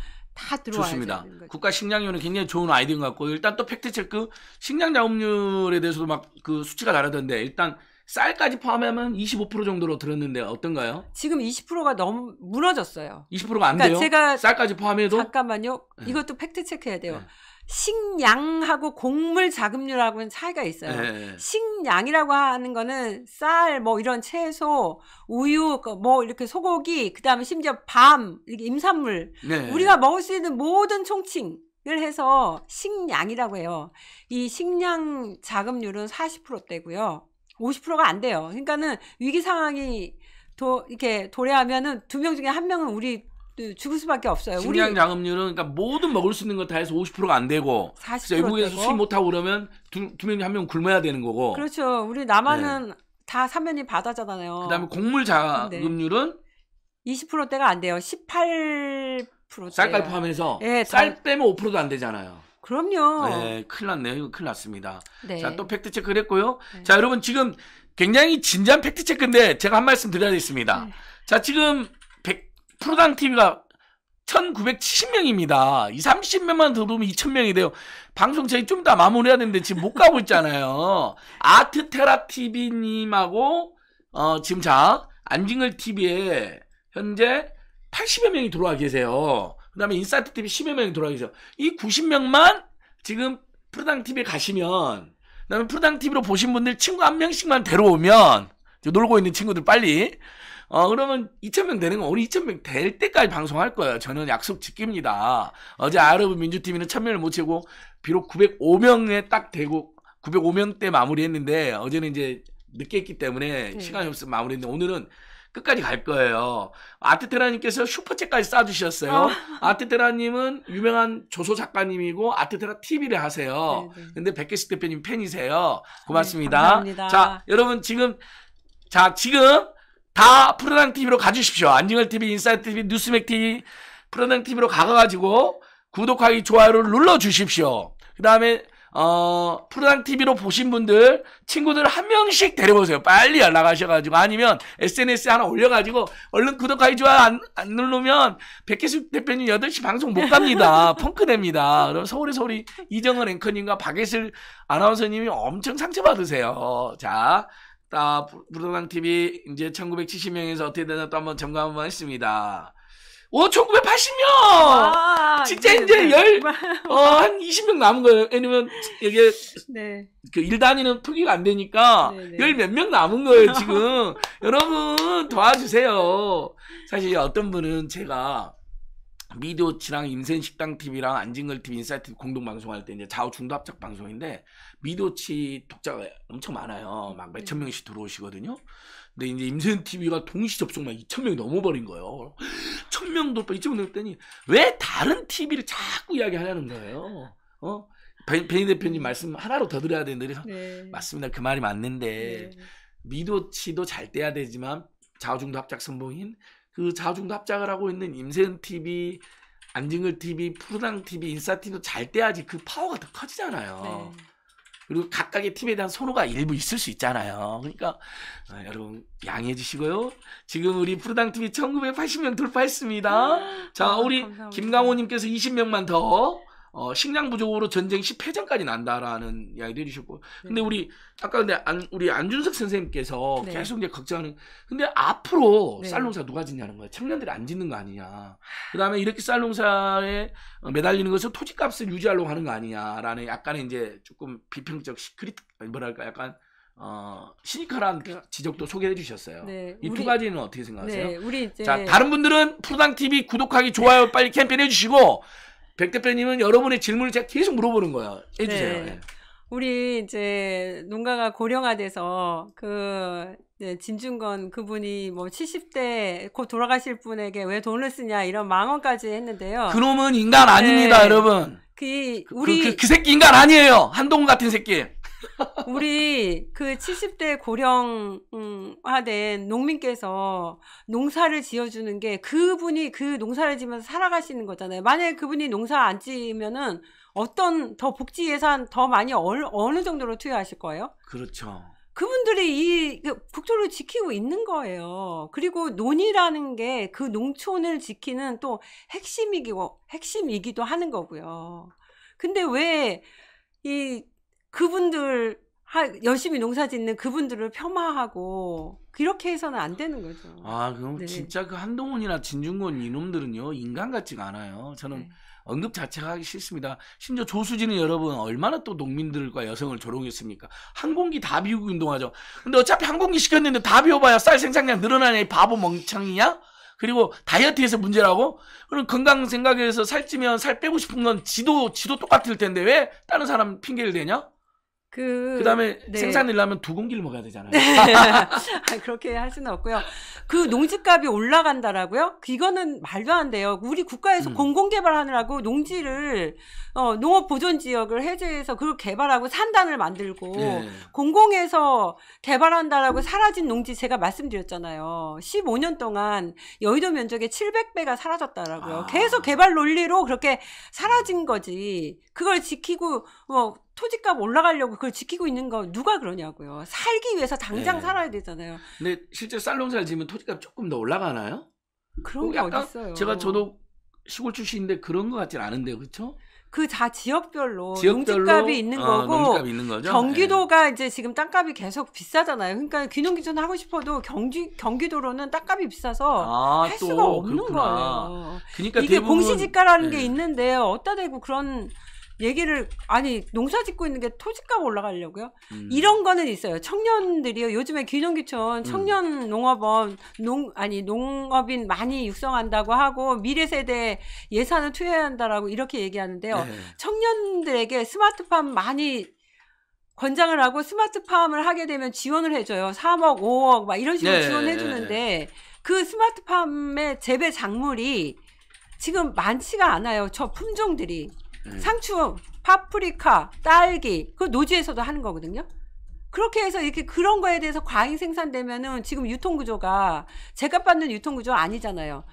다 들어와야 좋습니다. 국가 식량위원 굉장히 좋은 아이디어인 것 같고 일단 또 팩트 체크 그 식량 자업률에 대해서도 막 그 수치가 다르던데 일단 쌀까지 포함하면 25% 정도로 들었는데 어떤가요? 지금 20%가 너무 무너졌어요. 20%가 안 그러니까 돼요? 제가 쌀까지 포함해도 잠깐만요. 네. 이것도 팩트 체크해야 돼요. 네. 식량하고 곡물 자급률하고는 차이가 있어요. 네. 식량이라고 하는 거는 쌀, 뭐 이런 채소, 우유, 그 뭐 이렇게 소고기, 그 다음에 심지어 밤, 이렇게 임산물. 네. 우리가 먹을 수 있는 모든 총칭. 을 해서 식량이라고 해요. 이 식량 자급률은 40%대고요. 50%가 안 돼요. 그러니까는 위기 상황이 도, 이렇게 도래하면은 두 명 중에 한 명은 우리 네, 죽을 수밖에 없어요. 식량 양음률은 그러니까 모든 먹을 수 있는 거 다 해서 50%가 안 되고 40% 외국에서 되고. 수입 못 하고 그러면 두, 두 명이 한 명 굶어야 되는 거고. 그렇죠. 우리 남한은 네. 다 사면이 바다잖아요. 그다음에 곡물 자급률은 네. 20%대가 안 돼요. 18% 쌀값 포함해서 네, 쌀 다... 빼면 5%도 안 되잖아요. 그럼요. 네, 큰일 났네요. 큰일 났습니다. 네. 자, 또 팩트 체크 를 했고요. 네. 자, 여러분 지금 굉장히 진지한 팩트 체크인데 제가 한 말씀 드려야 되겠습니다. 네. 자, 지금 프로당 TV가 1970명입니다. 이 30명만 들어오면 2000명이 돼요. 방송 저희 좀이 마무리해야 되는데 지금 못 가고 있잖아요. 아트테라 TV님하고 어, 지금 자 안징을 TV에 현재 80여 명이 들어와 계세요. 그 다음에 인사이트 TV 10여 명이 들어와 계세요. 이 90명만 지금 프로당 TV에 가시면 그 다음에 프로당 TV로 보신 분들 친구 한 명씩만 데려오면 놀고 있는 친구들 빨리 어, 그러면 2,000명 되는 건 우리 2,000명 될 때까지 방송할 거예요. 저는 약속 지킵니다. 어제 아르브 민주팀이는 1,000명을 못 채고, 비록 905명에 딱 되고, 905명 때 마무리했는데, 어제는 이제 늦게 했기 때문에 네. 시간이 없어 마무리했는데, 오늘은 끝까지 갈 거예요. 아트테라님께서 슈퍼챗까지 쏴주셨어요. 어. 아트테라님은 유명한 조소 작가님이고 아트테라 TV를 하세요. 네네. 네. 근데 백계식 대표님 팬이세요. 네, 고맙습니다. 네, 감사합니다. 자, 여러분 지금 자 지금 다프로항 TV로 가주십시오. 안징을 TV, 인사이트 TV, 뉴스맥 TV, 푸른항 TV로 가가지고 구독하기, 좋아요를 눌러 주십시오. 그 다음에 어, 푸른항 TV로 보신 분들 친구들 한 명씩 데려보세요 빨리 연락하셔가지고 아니면 SNS에 하나 올려가지고 얼른 구독하기 좋아요 안, 안 누르면 백혜숙 대표님 8시 방송 못 갑니다. 펑크 됩니다. 그럼 서울의 서울이 이정은 앵커님과 박예슬 아나운서님이 엄청 상처받으세요. 자. 자, 아, 부르당 TV 이제 1970명에서 어떻게 되나 또 한번 점검 한번 했습니다. 오, 1980명! 와, 아, 진짜 네, 이제 열, 어, 한 20명 남은 거예요. 왜냐면, 이게, 네. 그 1단위는 표기가 안 되니까, 네, 네. 열몇 명 남은 거예요, 지금. 여러분, 도와주세요. 사실 어떤 분은 제가, 미디어치랑 임생식당 TV랑 안진걸 TV 인사이트 공동 방송할 때 이제 좌우 중도 합작 방송인데 미디어치 독자가 엄청 많아요. 막 몇천 네. 명씩 들어오시거든요. 근데 이제 임생 TV가 동시 접속만 2천 명이 넘어버린 거예요. 1천명 돌파 2천 명 넘었더니 왜 다른 TV를 자꾸 이야기하냐는 거예요. 어? 베니 대표님 음. 말씀 하나로 더 드려야 되는데 네. 맞습니다. 그 말이 맞는데 네. 미도치도 잘 돼야 되지만 자우중도 합작 선봉인 그 자중도 합작을 하고 있는 임세은 TV, 안징글 TV, 푸르당 TV, 인사티 v 도잘 때야지 그 파워가 더 커지잖아요. 네. 그리고 각각의 팀에 대한 선호가 일부 있을 수 있잖아요. 그러니까 아, 여러분 양해해 주시고요. 지금 우리 푸르당 TV 1980명 돌파했습니다. 아, 자, 아, 우리 김강호님께서 20명만 더 어, 식량 부족으로 전쟁 시폐회전까지 난다라는 이야기를 해주셨고. 근데 네. 우리, 아까 근데 안, 우리 안준석 선생님께서 네. 계속 이제 걱정하는, 근데 앞으로 네. 쌀농사 누가 짓냐는 거야. 청년들이 안 짓는 거 아니냐. 그 다음에 이렇게 쌀농사에 매달리는 것을 토지값을 유지하려고 하는 거 아니냐라는 약간의 이제 조금 비평적 시크릿, 뭐랄까, 약간 어, 시니컬한 그 지적도 소개해 주셨어요. 네, 이두 가지는 어떻게 생각하세요? 네, 우리 이제... 자, 다른 분들은 푸당 르 TV 구독하기 좋아요 빨리 캠페인 해주시고 백 대표님은 여러분의 질문을 제가 계속 물어보는 거야. 해주세요. 네. 예. 우리 이제 농가가 고령화돼서 그 네, 진중건 그분이 뭐 70대 곧 돌아가실 분에게 왜 돈을 쓰냐 이런 망언까지 했는데요. 그놈은 인간 아닙니다, 네. 여러분. 그, 그 우리 그, 그, 그, 새끼 인간 아니에요. 한동훈 같은 새끼. 우리 그 70대 고령화된 농민께서 농사를 지어주는 게 그분이 그 농사를 지면서 살아가시는 거잖아요. 만약에 그분이 농사 안 지면은 으 어떤 더 복지 예산 더 많이 어, 느 정도로 투여하실 거예요? 그렇죠. 그분들이 이 그 국토를 지키고 있는 거예요. 그리고 논이라는 게 그 농촌을 지키는 또 핵심이기고 핵심이기도 하는 거고요. 근데 왜이 그분들 하, 열심히 농사 짓는 그분들을 폄하하고 그렇게 해서는 안 되는 거죠. 아 그럼 네. 진짜 그 한동훈이나 진중권 이놈들은요 인간 같지가 않아요. 저는 네. 언급 자체가 하기 싫습니다. 심지어 조수진은 여러분 얼마나 또 농민들과 여성을 조롱했습니까? 항공기 다 비우고 운동하죠. 근데 어차피 항공기 시켰는데 다 비워봐야 쌀 생산량 늘어나냐 이 바보 멍청이야 그리고 다이어트에서 문제라고? 그럼 건강 생각에서 살찌면 살 빼고 싶은 건 지도 지도 똑같을 텐데 왜 다른 사람 핑계를 대냐? 그 그다음에 네. 생산을 하려면 두 공기를 먹어야 되잖아요. 네. 그렇게 할 수는 없고요. 그 농지값이 올라간다라고요? 이거는 말도 안 돼요. 우리 국가에서 음. 공공 개발하느라고 농지를 어, 농업 보존 지역을 해제해서 그걸 개발하고 산단을 만들고 네. 공공에서 개발한다라고 사라진 농지 제가 말씀드렸잖아요. 15년 동안 여의도 면적의 700배가 사라졌다라고요. 아. 계속 개발 논리로 그렇게 사라진 거지. 그걸 지키고 뭐 토지값 올라가려고 그걸 지키고 있는 거 누가 그러냐고요. 살기 위해서 당장 네. 살아야 되잖아요. 근데 실제 쌀농사를 지으면 토지값 조금 더 올라가나요? 그런 게 어딨어요. 제가 저도 시골 출신인데 그런 것 같진 않은데 요 그렇죠? 그다 지역별로, 지역별로, 농집값이 있는 어, 거고 농집값이 있는 경기도가 네. 이제 지금 땅값이 계속 비싸잖아요. 그러니까 귀농 기준 하고 싶어도 경기 경기도로는 땅값이 비싸서 아, 할 수가 없는 그렇구나. 거예요. 그러니까 이게 대부분, 공시지가라는 네. 게 있는데 어따 대고 그런 얘기를 아니 농사 짓고 있는 게 토지값 올라가려고요? 음. 이런 거는 있어요. 청년들이요. 요즘에 귀농귀촌 음. 청년 음. 농업원 농 아니 농업인 많이 육성한다고 하고 미래 세대 예산을 투여해야 한다라고 이렇게 얘기하는데요. 네. 청년들에게 스마트팜 많이 권장을 하고 스마트팜을 하게 되면 지원을 해줘요. 3억, 5억 막 이런 식으로 네. 지원해주는데 네, 네, 네. 그 스마트팜의 재배 작물이 지금 많지가 않아요. 저 품종들이. 네. 상추, 파프리카, 딸기 그 노지에서도 하는 거거든요. 그렇게 해서 이렇게 그런 거에 대해서 과잉 생산되면은 지금 유통구조가 제값 받는 유통구조 아니잖아요.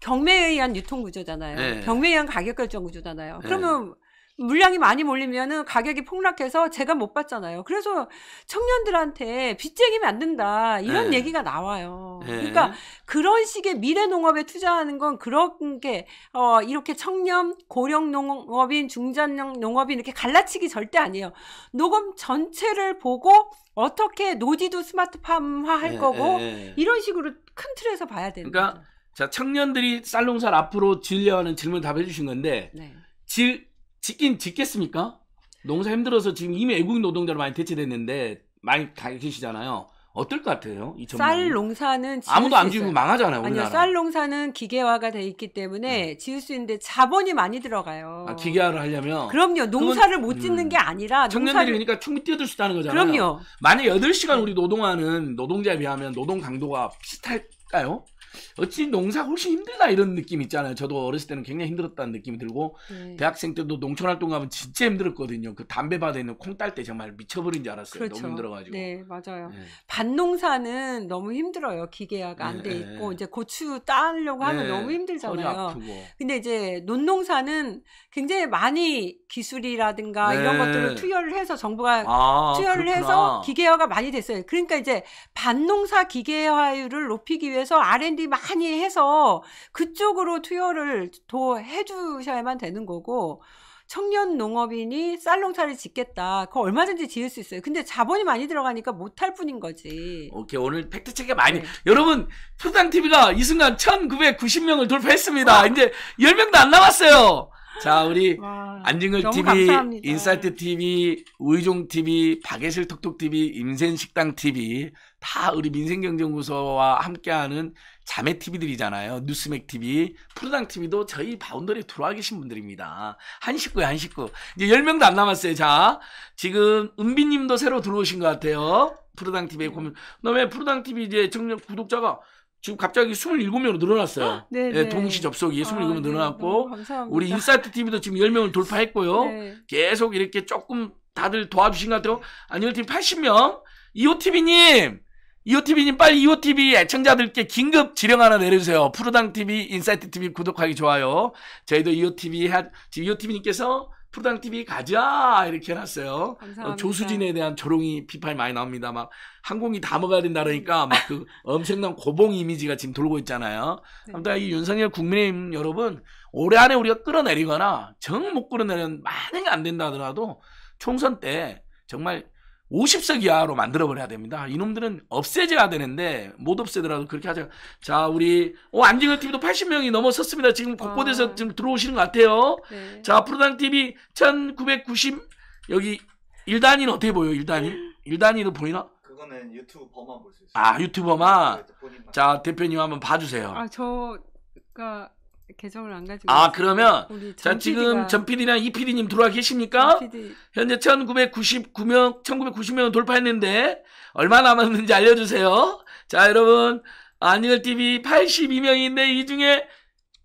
경매에 의한 유통구조잖아요. 네. 경매에 의한 가격 결정 구조잖아요. 네. 그러면 물량이 많이 몰리면은 가격이 폭락해서 제가 못 받잖아요. 그래서 청년들한테 빚쟁이면 안 된다 이런 네. 얘기가 나와요. 네. 그러니까 그런 식의 미래 농업에 투자하는 건 그런 게 어, 이렇게 청년, 고령 농업인, 중장년 농업인 이렇게 갈라치기 절대 아니에요. 녹음 전체를 보고 어떻게 노지도 스마트팜화 할 네. 예, 거고 이런 식으로 큰 틀에서 봐야 되는 그러니까 거죠. 자 청년들이 쌀농사 앞으로 질려하는 질문 답해 주신 건데 네. 질 짓긴 짓겠습니까? 농사 힘들어서 지금 이미 외국인 노동자로 많이 대체됐는데 많이 다 계시잖아요. 어떨 것 같아요? 쌀 농사는 아무도 안 지으면 망하잖아요. 우리나라. 아니요, 쌀 농사는 기계화가 돼 있기 때문에 음. 지을 수 있는데 자본이 많이 들어가요. 아, 기계화를 하려면 그럼요. 농사를 그건, 못 음. 짓는 음. 게 아니라 청년들이 농사 그러니까 충분히 뛰어들 수 있다는 거잖아요. 그럼요. 만약 8시간 우리 노동하는 노동자에 비하면 노동 강도가 비슷할까요? 어찌 농사가 훨씬 힘들다 이런 느낌 있잖아요. 저도 어렸을 때는 굉장히 힘들었다는 느낌이 들고 네. 대학생 때도 농촌 활동 가면 진짜 힘들었거든요. 그 담배 받다 있는 콩 딸 때 정말 미쳐버린 줄 알았어요. 그렇죠. 너무 힘들어가지고. 네 맞아요. 네. 밭농사는 너무 힘들어요. 기계화가 안돼 네, 네. 있고 이제 고추 따려고 하면 네, 너무 힘들잖아요. 근데 이제 논농사는 굉장히 많이 기술이라든가 이런 것들을 투여를 해서 정부가 아, 투여를 그렇구나. 해서 기계화가 많이 됐어요. 그러니까 이제 밭농사 기계화율을 높이기 위해서 R&D 사람 많이 해서 그쪽으로 투여를 더 해주셔야만 되는 거고 청년 농업인이 쌀농사를 짓겠다. 그거 얼마든지 지을 수 있어요. 근데 자본이 많이 들어가니까 못할 뿐인 거지. 오케이. 오늘 팩트체크 많이. 네. 여러분, 표단TV가 이 순간 1990명을 돌파했습니다. 와. 이제 10명도 안 남았어요. 자, 우리 안징을 TV, 인사이트 TV, 우이종 TV, 박예슬 톡톡 TV, 임센식당 TV 다 우리 민생경제연구소와 함께하는 자매 TV들이잖아요. 뉴스맥 TV, 푸르당 TV도 저희 바운더리에 들어와 계신 분들입니다. 한식구에한 식구. 이제 10명도 안 남았어요. 자, 지금 은비 님도 새로 들어오신 것 같아요. 푸르당 TV에 보면. 그다음에 푸르당 TV 이제 청년 구독자가 지금 갑자기 27명으로 늘어났어요. 아, 네, 예, 네, 동시 접속이 27명 아, 네, 늘어났고 우리 인사이트 TV도 지금 10명을 돌파했고요. 네. 계속 이렇게 조금 다들 도와주신 것 같아요. 안녕팀 80명. 이호TV님 이오티비님 빨리 이오티비 애청자들께 긴급 지령 하나 내려주세요. 푸르당TV, 인사이트TV 구독하기 좋아요. 저희도 이오티비 이호TV님께서 푸르당TV 가자! 이렇게 해놨어요. 어, 조수진에 대한 조롱이 비판이 많이 나옵니다. 막항공이다 먹어야 된다 그러니까 막 그 엄청난 고봉 이미지가 지금 돌고 있잖아요. 네. 아무튼 이 윤석열 국민의힘 여러분 올해 안에 우리가 끌어내리거나 정 못끌어내리면 만약에 안 된다 하더라도 총선 때 정말 50석 이하로 만들어버려야 됩니다. 이놈들은 없애져야 되는데 못 없애더라도 그렇게 하자. 자 우리 어, 안진걸 TV도 80명이 넘어섰습니다. 지금 곳곳에서 아. 지금 들어오시는 것 같아요. 네. 자 프로당 TV 1990 여기 1단위는 어떻게 보여? 1단위? 1단위도 보이나? 그거는 유튜버만 볼 수 있어요. 아 유튜버만. 네, 네 자 대표님 한번 봐주세요. 아저 그러니까 계정을 안 가지고 아 그러면 자 지금 전 PD랑 이 PD님 들어와 계십니까? PD. 현재 1999명 1990명 돌파했는데 얼마 남았는지 알려주세요. 자 여러분 안얼 TV 82명인데 이 중에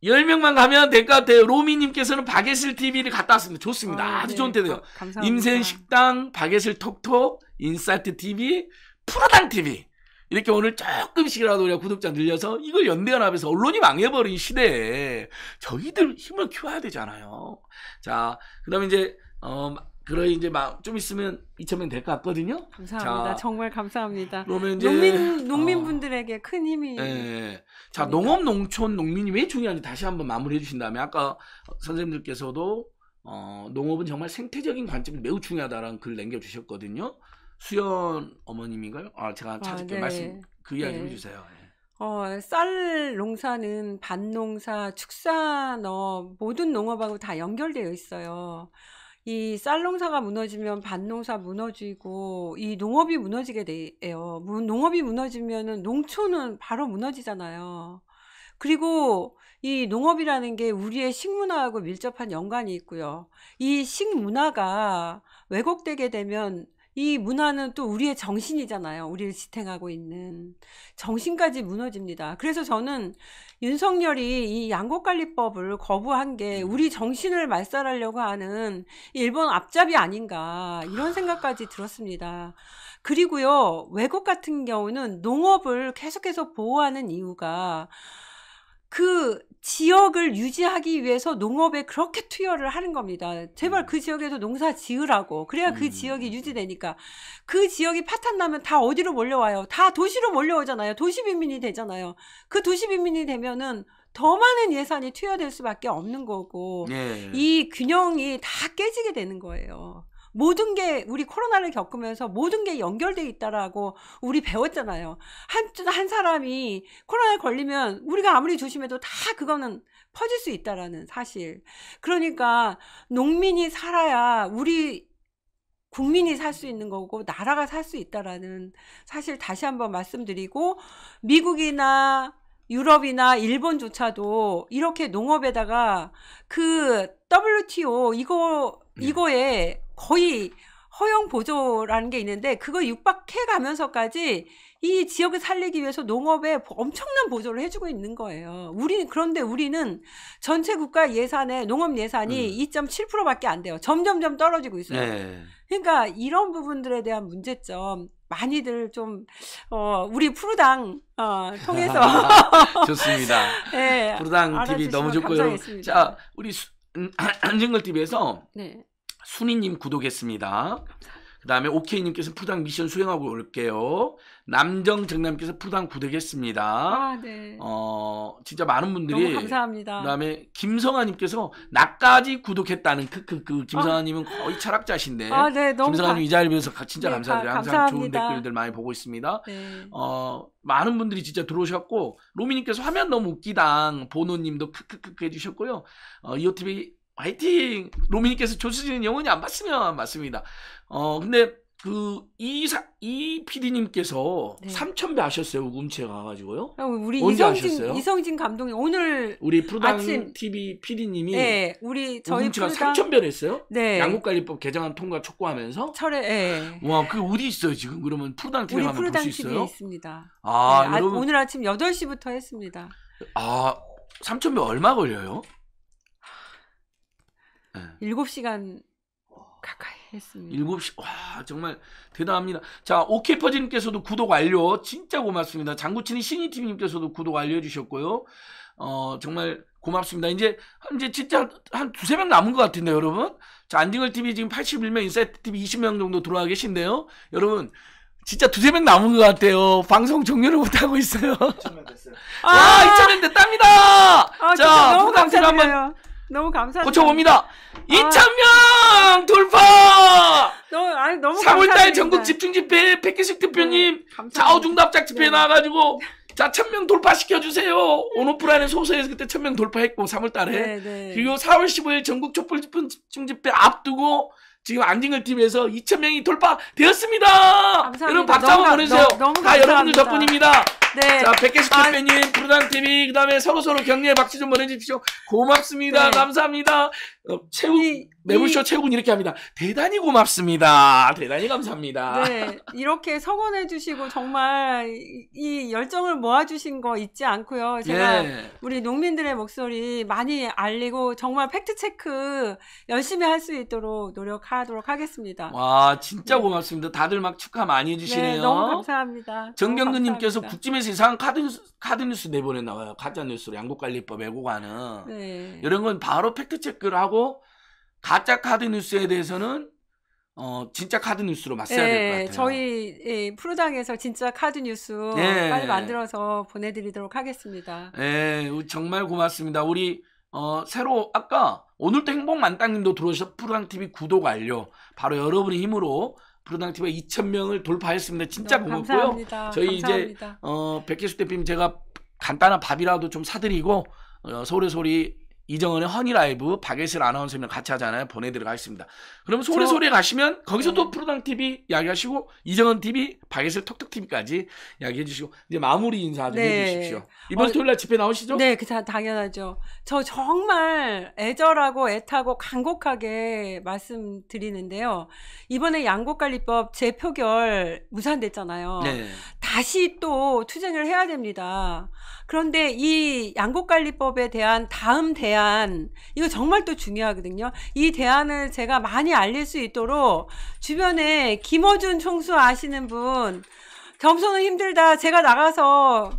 10명만 가면 될 것 같아요. 로미님께서는 바게슬 TV를 갔다 왔습니다. 좋습니다. 아, 주 네. 좋은 데도요 임센 식당, 바게슬 톡톡, 인사이트 TV, 프로당 TV. 이렇게 오늘 조금씩이라도 우리가 구독자 늘려서 이걸 연대한 앞에서 언론이 망해버린 시대에 저희들 힘을 키워야 되잖아요. 자, 그 다음에 이제, 어, 그래 이제 막 좀 있으면 2천명 될 것 같거든요. 감사합니다. 자, 정말 감사합니다. 그러면 이제 농민 농민분들에게 어, 큰 힘이. 예. 자 농업 농촌 농민이 왜 중요한지 다시 한번 마무리해 주신 다음에 아까 선생님들께서도 어, 농업은 정말 생태적인 관점이 매우 중요하다라는 글을 남겨주셨거든요. 수연 어머님인가요? 아 제가 찾을게 아, 네. 말씀 그 이야기 네. 해주세요. 예. 어, 쌀 농사는 밭농사, 축산업 모든 농업하고 다 연결되어 있어요. 이 쌀 농사가 무너지면 밭농사 무너지고 이 농업이 무너지게 돼요. 농업이 무너지면은 농촌은 바로 무너지잖아요. 그리고 이 농업이라는 게 우리의 식문화하고 밀접한 연관이 있고요. 이 식문화가 왜곡되게 되면 이 문화는 또 우리의 정신이잖아요. 우리를 지탱하고 있는 정신까지 무너집니다. 그래서 저는 윤석열이 이 양곡관리법을 거부한 게 음. 우리 정신을 말살하려고 하는 일본 앞잡이 아닌가 이런 생각까지 들었습니다. 그리고요 외국 같은 경우는 농업을 계속해서 보호하는 이유가 그 지역을 유지하기 위해서 농업에 그렇게 투여를 하는 겁니다. 제발 음. 그 지역에서 농사 지으라고. 그래야 그 음. 지역이 유지되니까. 그 지역이 파탄 나면 다 어디로 몰려와요? 다 도시로 몰려오잖아요. 도시 빈민이 되잖아요. 그 도시 빈민이 되면은 더 많은 예산이 투여될 수밖에 없는 거고 네. 이 균형이 다 깨지게 되는 거예요. 모든 게 우리 코로나를 겪으면서 모든 게 연결돼 있다라고 우리 배웠잖아요. 한, 한 사람이 코로나에 걸리면 우리가 아무리 조심해도 다 그거는 퍼질 수 있다라는 사실. 그러니까 농민이 살아야 우리 국민이 살 수 있는 거고 나라가 살 수 있다라는 사실 다시 한번 말씀드리고 미국이나 유럽이나 일본조차도 이렇게 농업에다가 그 WTO 이거 음. 이거에 거의 허용 보조라는 게 있는데 그걸 육박해 가면서까지 이 지역을 살리기 위해서 농업에 엄청난 보조를 해주고 있는 거예요. 우리 그런데 우리는 전체 국가 예산에 농업 예산이 음. 2.7%밖에 안 돼요. 점점점 떨어지고 있어요. 네. 그러니까 이런 부분들에 대한 문제점 많이들 좀, 어, 우리 푸르당, 어, 통해서. 좋습니다. 네, 푸르당 TV 너무 좋고요. 감사하겠습니다. 자, 우리 음, 안진걸 TV에서 네. 순이님 구독했습니다. 그 다음에 오케이님께서 푸당 미션 수행하고 올게요. 남정정남께서 푸당 구독했습니다. 아, 네. 어, 진짜 많은 분들이. 너무 감사합니다. 그 다음에 김성아님께서 나까지 구독했다는 크크크. 그, 그, 그, 김성아님은 아. 거의 철학자신데. 아, 네. 너무 김성아님 이자를 비해서 진짜 네, 감사드려요. 항상 감사합니다. 좋은 댓글들 많이 보고 있습니다. 네. 어, 많은 분들이 진짜 들어오셨고, 로미님께서 화면 너무 웃기당. 보노님도 크크크 해주셨고요. 어, 이오티비 화이팅! 로미님께서 조수진은 영원히 안 봤으면 맞습니다. 어, 근데 그, 이, 사, 이 PD님께서 네. 0 0배 하셨어요, 우금치에 가가지고요. 어, 우리 언제 이성진, 하셨어요? 이성진 감독이 오늘. 우리 프로당 아침, TV PD님이. 네, 우리 저희 우금치가 프로당... 삼천배를 했어요? 네. 양국관리법 개정안 통과 촉구하면서. 철회, 네. 와, 그게 어디 있어요, 지금? 그러면 프로당 TV 가면 프로당 TV에 있습니다. 아, 네, 아, 여러분... 오늘 아침 8 시부터 했습니다. 아, 3 0 0 0배 얼마 걸려요? 예. 일곱 시간 가까이 했습니다. 7 시, 와, 정말 대단합니다. 자, 오케퍼지님께서도 구독 완료. 진짜 고맙습니다. 장구치니 신이팀님께서도 구독 알려주셨고요. 어, 정말 고맙습니다. 이제, 이제 진짜 한 두세 명 남은 것 같은데, 여러분. 자, 안징글 TV 지금 81명, 인사이트 TV 20명 정도 들어와 계신데요. 여러분. 진짜 두세 명 남은 것 같아요. 방송 종료를 못하고 있어요. 2,000명 됐어요. 아, 2,000명 됐답니다! 아, 자, 후광 한번 너무 감사합니다. 고쳐봅니다. 2,000명 아. 돌파! 너무, 아니, 너무 3월달 전국 집중 집회 백기식 대표님 네, 좌우중답작 집회 네. 나와가지고 네. 자, 1000명 돌파시켜주세요. 온오프라인 소서에서 그때 1000명 돌파했고, 3월달에. 네, 그리고 4월 15일 전국 촛불 집중 집회 앞두고 지금 안진걸 팀에서 2천 명이 돌파되었습니다. 감사합니다. 여러분 박수 한번 보내주세요. 너무, 너무 다 감사합니다. 여러분들 덕분입니다. 네. 자 백개식 대님 아. 부르단 TV 그다음에 서로 서로 격려의 박수 좀 보내주십시오. 고맙습니다. 네. 감사합니다. 어, 최웅 네. 매물쇼 최군 이렇게 합니다. 대단히 고맙습니다. 대단히 감사합니다. 네. 이렇게 성원해 주시고 정말 이 열정을 모아 주신 거 잊지 않고요. 제가 예. 우리 농민들의 목소리 많이 알리고 정말 팩트 체크 열심히 할 수 있도록 노력하도록 하겠습니다. 와, 진짜 네. 고맙습니다. 다들 막 축하 많이 해 주시네요. 네, 너무 감사합니다. 정경근 님께서 국집에서 이상 카드 뉴스, 카드 뉴스 내보내 나와요. 가짜 뉴스로 양국 관리법 외고가는 네. 이런 건 바로 팩트 체크를 하고 가짜 카드 뉴스에 대해서는 어 진짜 카드 뉴스로 맞서야 될것 예, 같아요. 저희 예, 프로장에서 진짜 카드 뉴스 예. 빨리 만들어서 보내드리도록 하겠습니다. 예, 정말 고맙습니다. 우리 어, 새로 아까 오늘도 행복만땅님도 들어오셔서 프로당 TV 구독 완료. 바로 여러분의 힘으로 프로당 TV가 2천 명을 돌파했습니다. 진짜 네, 고맙고요. 감사합니다. 저희 감사합니다. 이제 어, 백혜수 대표님 제가 간단한 밥이라도 좀 사드리고 어, 서울의 소리 이정은의 허니라이브 박예슬 아나운서님 같이 하잖아요. 보내드려가겠습니다 그럼 소리소리 가시면 거기서 또 프로당 네. TV 이야기하시고 이정은 TV, 박예슬 톡톡 TV까지 이야기해 주시고 이제 마무리 인사 좀 네. 해주십시오. 이번 어, 토요일 날 집회 나오시죠? 네, 그 당연하죠. 저 정말 애절하고 애타고 간곡하게 말씀드리는데요. 이번에 양곡관리법 재표결 무산됐잖아요. 네. 다시 또 투쟁을 해야 됩니다. 그런데 이 양곡관리법에 대한 다음 대안 대안 이거 정말 또 중요하거든요. 이 대안을 제가 많이 알릴 수 있도록 주변에 김어준 총수 아시는 분 겸손은 힘들다 제가 나가서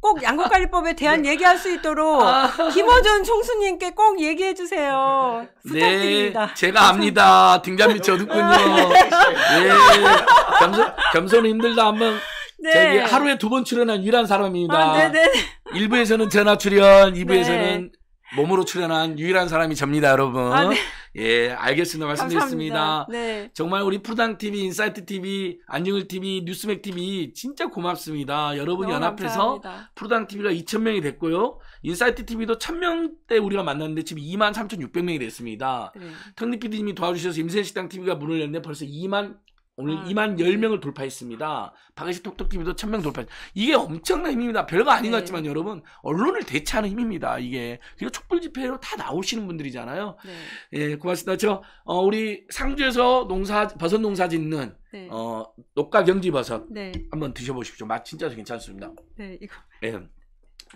꼭 양국관리법에 대한 네. 얘기할 수 있도록 아. 김어준 총수님께 꼭 얘기해 주세요. 네. 부탁드립니다. 네, 제가 압니다. 등잔미 저듣군요. 아, 네. 네. 겸손, 겸손 힘들다 한번 네. 하루에 두 번 출연한 유일한 사람입니다. 아, 네네. 1부에서는 전화 출연, 2부에서는 네. 몸으로 출연한 유일한 사람이 접니다, 여러분. 아, 네. 예, 알겠습니다. 말씀드렸습니다. 네. 정말 우리 푸당 TV, 인사이트 TV, 안정일 TV, 뉴스맥 TV 진짜 고맙습니다. 여러분 연합해서 푸당 TV가 2 0 0 0 명이 됐고요. 인사이트 TV도 1,000명 때 우리가 만났는데 지금 2 3,600명이 됐습니다. 네. 턴리 PD님이 도와주셔서 임세식당 TV가 문을 열는데 벌써 2만 오늘 아, 2만 10명을 돌파했습니다. 박의식 톡톡TV도 1000명 돌파. 했다 이게 엄청난 힘입니다. 별거 아닌 것 네. 같지만 여러분 언론을 대체하는 힘입니다. 이게 그리고 촛불 집회로 다 나오시는 분들이잖아요. 네. 예, 고맙습니다. 저 어, 우리 상주에서 농사 버섯 농사 짓는 네. 어, 녹과 경지 버섯 네. 한번 드셔보십시오. 맛 진짜 괜찮습니다. 네, 이거. 예.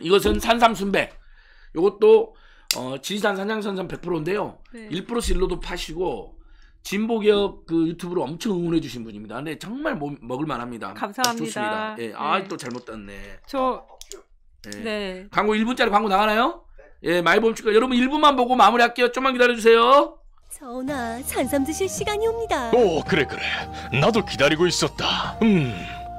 이것은 산삼순배. 이것도 어, 진산 산양산삼 100%인데요. 네. 1%씩 일로도 파시고 진보기업 그 유튜브로 엄청 응원해 주신 분입니다. 네, 정말 뭐, 먹을 만합니다. 감사합니다. 좋습니다. 예, 네. 아또 잘못 땄네. 저 예. 네. 광고 1분짜리 광고 나가나요? 예, 마이보험 치 여러분 1분만 보고 마무리할게요. 좀만 기다려 주세요. 전화 산삼 드실 시간이 옵니다. 오, 그래 그래. 나도 기다리고 있었다. 음.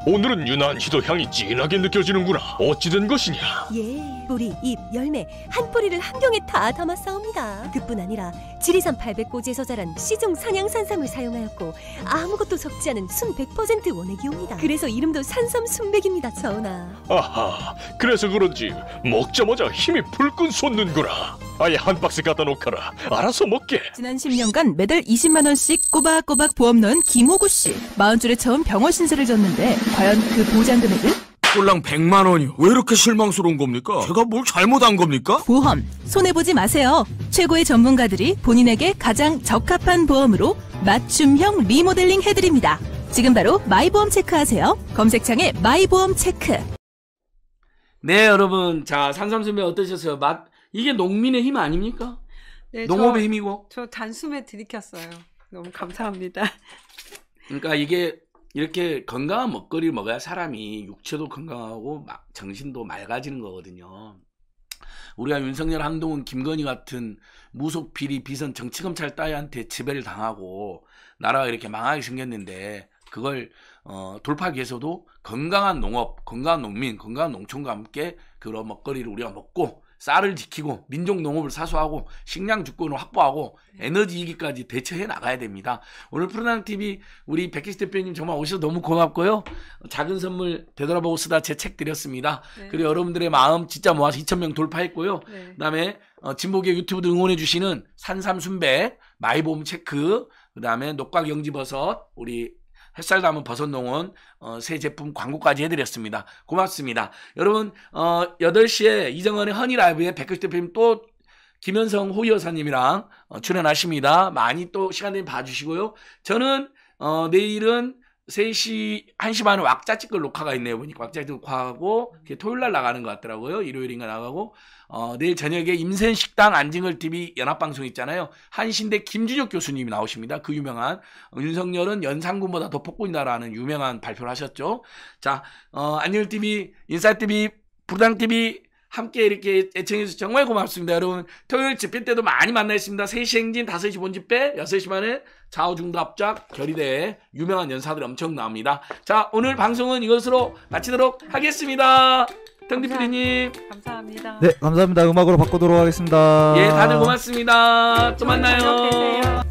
오늘은 유난히도 향이 진하게 느껴지는구나. 어찌된 것이냐? 예, 뿌리, 잎, 열매 한 뿌리를 한 병에 다 담아 싸옵니다 그뿐 아니라 지리산 800고지에서 자란 시종 산양산삼을 사용하였고 아무것도 섞지 않은 순 100% 원액이옵니다. 그래서 이름도 산삼 순백입니다, 전하. 아하, 그래서 그런지 먹자마자 힘이 불끈 솟는구나. 아예 한 박스 갖다 놓거라. 알아서 먹게. 지난 10년간 매달 20만 원씩 꼬박꼬박 보험 넣은 김호구 씨. 마흔 줄에 처음 병원 신세를 졌는데 과연 그 보장 금액은? 꼴랑 100만 원이요. 왜 이렇게 실망스러운 겁니까? 제가 뭘 잘못한 겁니까? 보험 손해보지 마세요. 최고의 전문가들이 본인에게 가장 적합한 보험으로 맞춤형 리모델링 해드립니다. 지금 바로 마이보험 체크하세요. 검색창에 마이보험 체크. 네, 여러분. 자, 산삼수배 어떠셨어요? 맛 이게 농민의 힘 아닙니까? 네, 농업의 저, 힘이고. 저 단숨에 들이켰어요. 너무 감사합니다. 그러니까 이게 이렇게 건강한 먹거리 먹어야 사람이 육체도 건강하고 막 정신도 맑아지는 거거든요. 우리가 윤석열, 한동훈, 김건희 같은 무속 비리 비선 정치검찰 따위한테 지배를 당하고 나라가 이렇게 망하게 생겼는데 그걸 어, 돌파하기 위해서도 건강한 농업, 건강한 농민, 건강한 농촌과 함께 그런 먹거리를 우리가 먹고 쌀을 지키고 민족 농업을 사수하고 식량 주권을 확보하고 네. 에너지 위기까지 대처해 나가야 됩니다. 오늘 푸른항 TV 우리 백희수 대표님 정말 오셔서 너무 고맙고요. 작은 선물 되돌아보고 쓰다 제 책 드렸습니다. 네. 그리고 여러분들의 마음 진짜 모아서 2천 명 돌파했고요. 네. 그다음에 어, 진보계 유튜브도 응원해 주시는 산삼순배 마이봄 체크 그다음에 녹각 영지버섯 우리 햇살 담은 버섯 농원 어, 새 제품 광고까지 해드렸습니다. 고맙습니다. 여러분 어, 8시에 이정원의 허니라이브에 백규식 대표님 또 김현성 호 여사님이랑 어, 출연하십니다. 많이 또 시간 되면 봐주시고요. 저는 어, 내일은 3시, 1시 반에 왁자 찍을 녹화가 있네요. 보니까 왁자지껄 녹화하고, 그게 토요일 날 나가는 것 같더라고요. 일요일인가 나가고, 어, 내일 저녁에 임센식당 안징을 TV 연합방송 있잖아요. 한신대 김준혁 교수님이 나오십니다. 그 유명한, 어, 윤석열은 연상군보다 더 폭군이다라는 유명한 발표를 하셨죠. 자, 어, 안징을 TV, 인사이트 TV, 부당 TV, 함께 이렇게 애청해주셔서 정말 고맙습니다. 여러분, 토요일 집회 때도 많이 만나있습니다. 3시 행진, 5시 본 집회, 6시 반에 좌우중도합작 결의대 유명한 연사들 엄청 나옵니다. 자, 오늘 방송은 이것으로 마치도록 하겠습니다. 덩디피디님. 감사합니다. 네, 감사합니다. 음악으로 바꾸도록 하겠습니다. 예, 다들 고맙습니다. 또 만나요.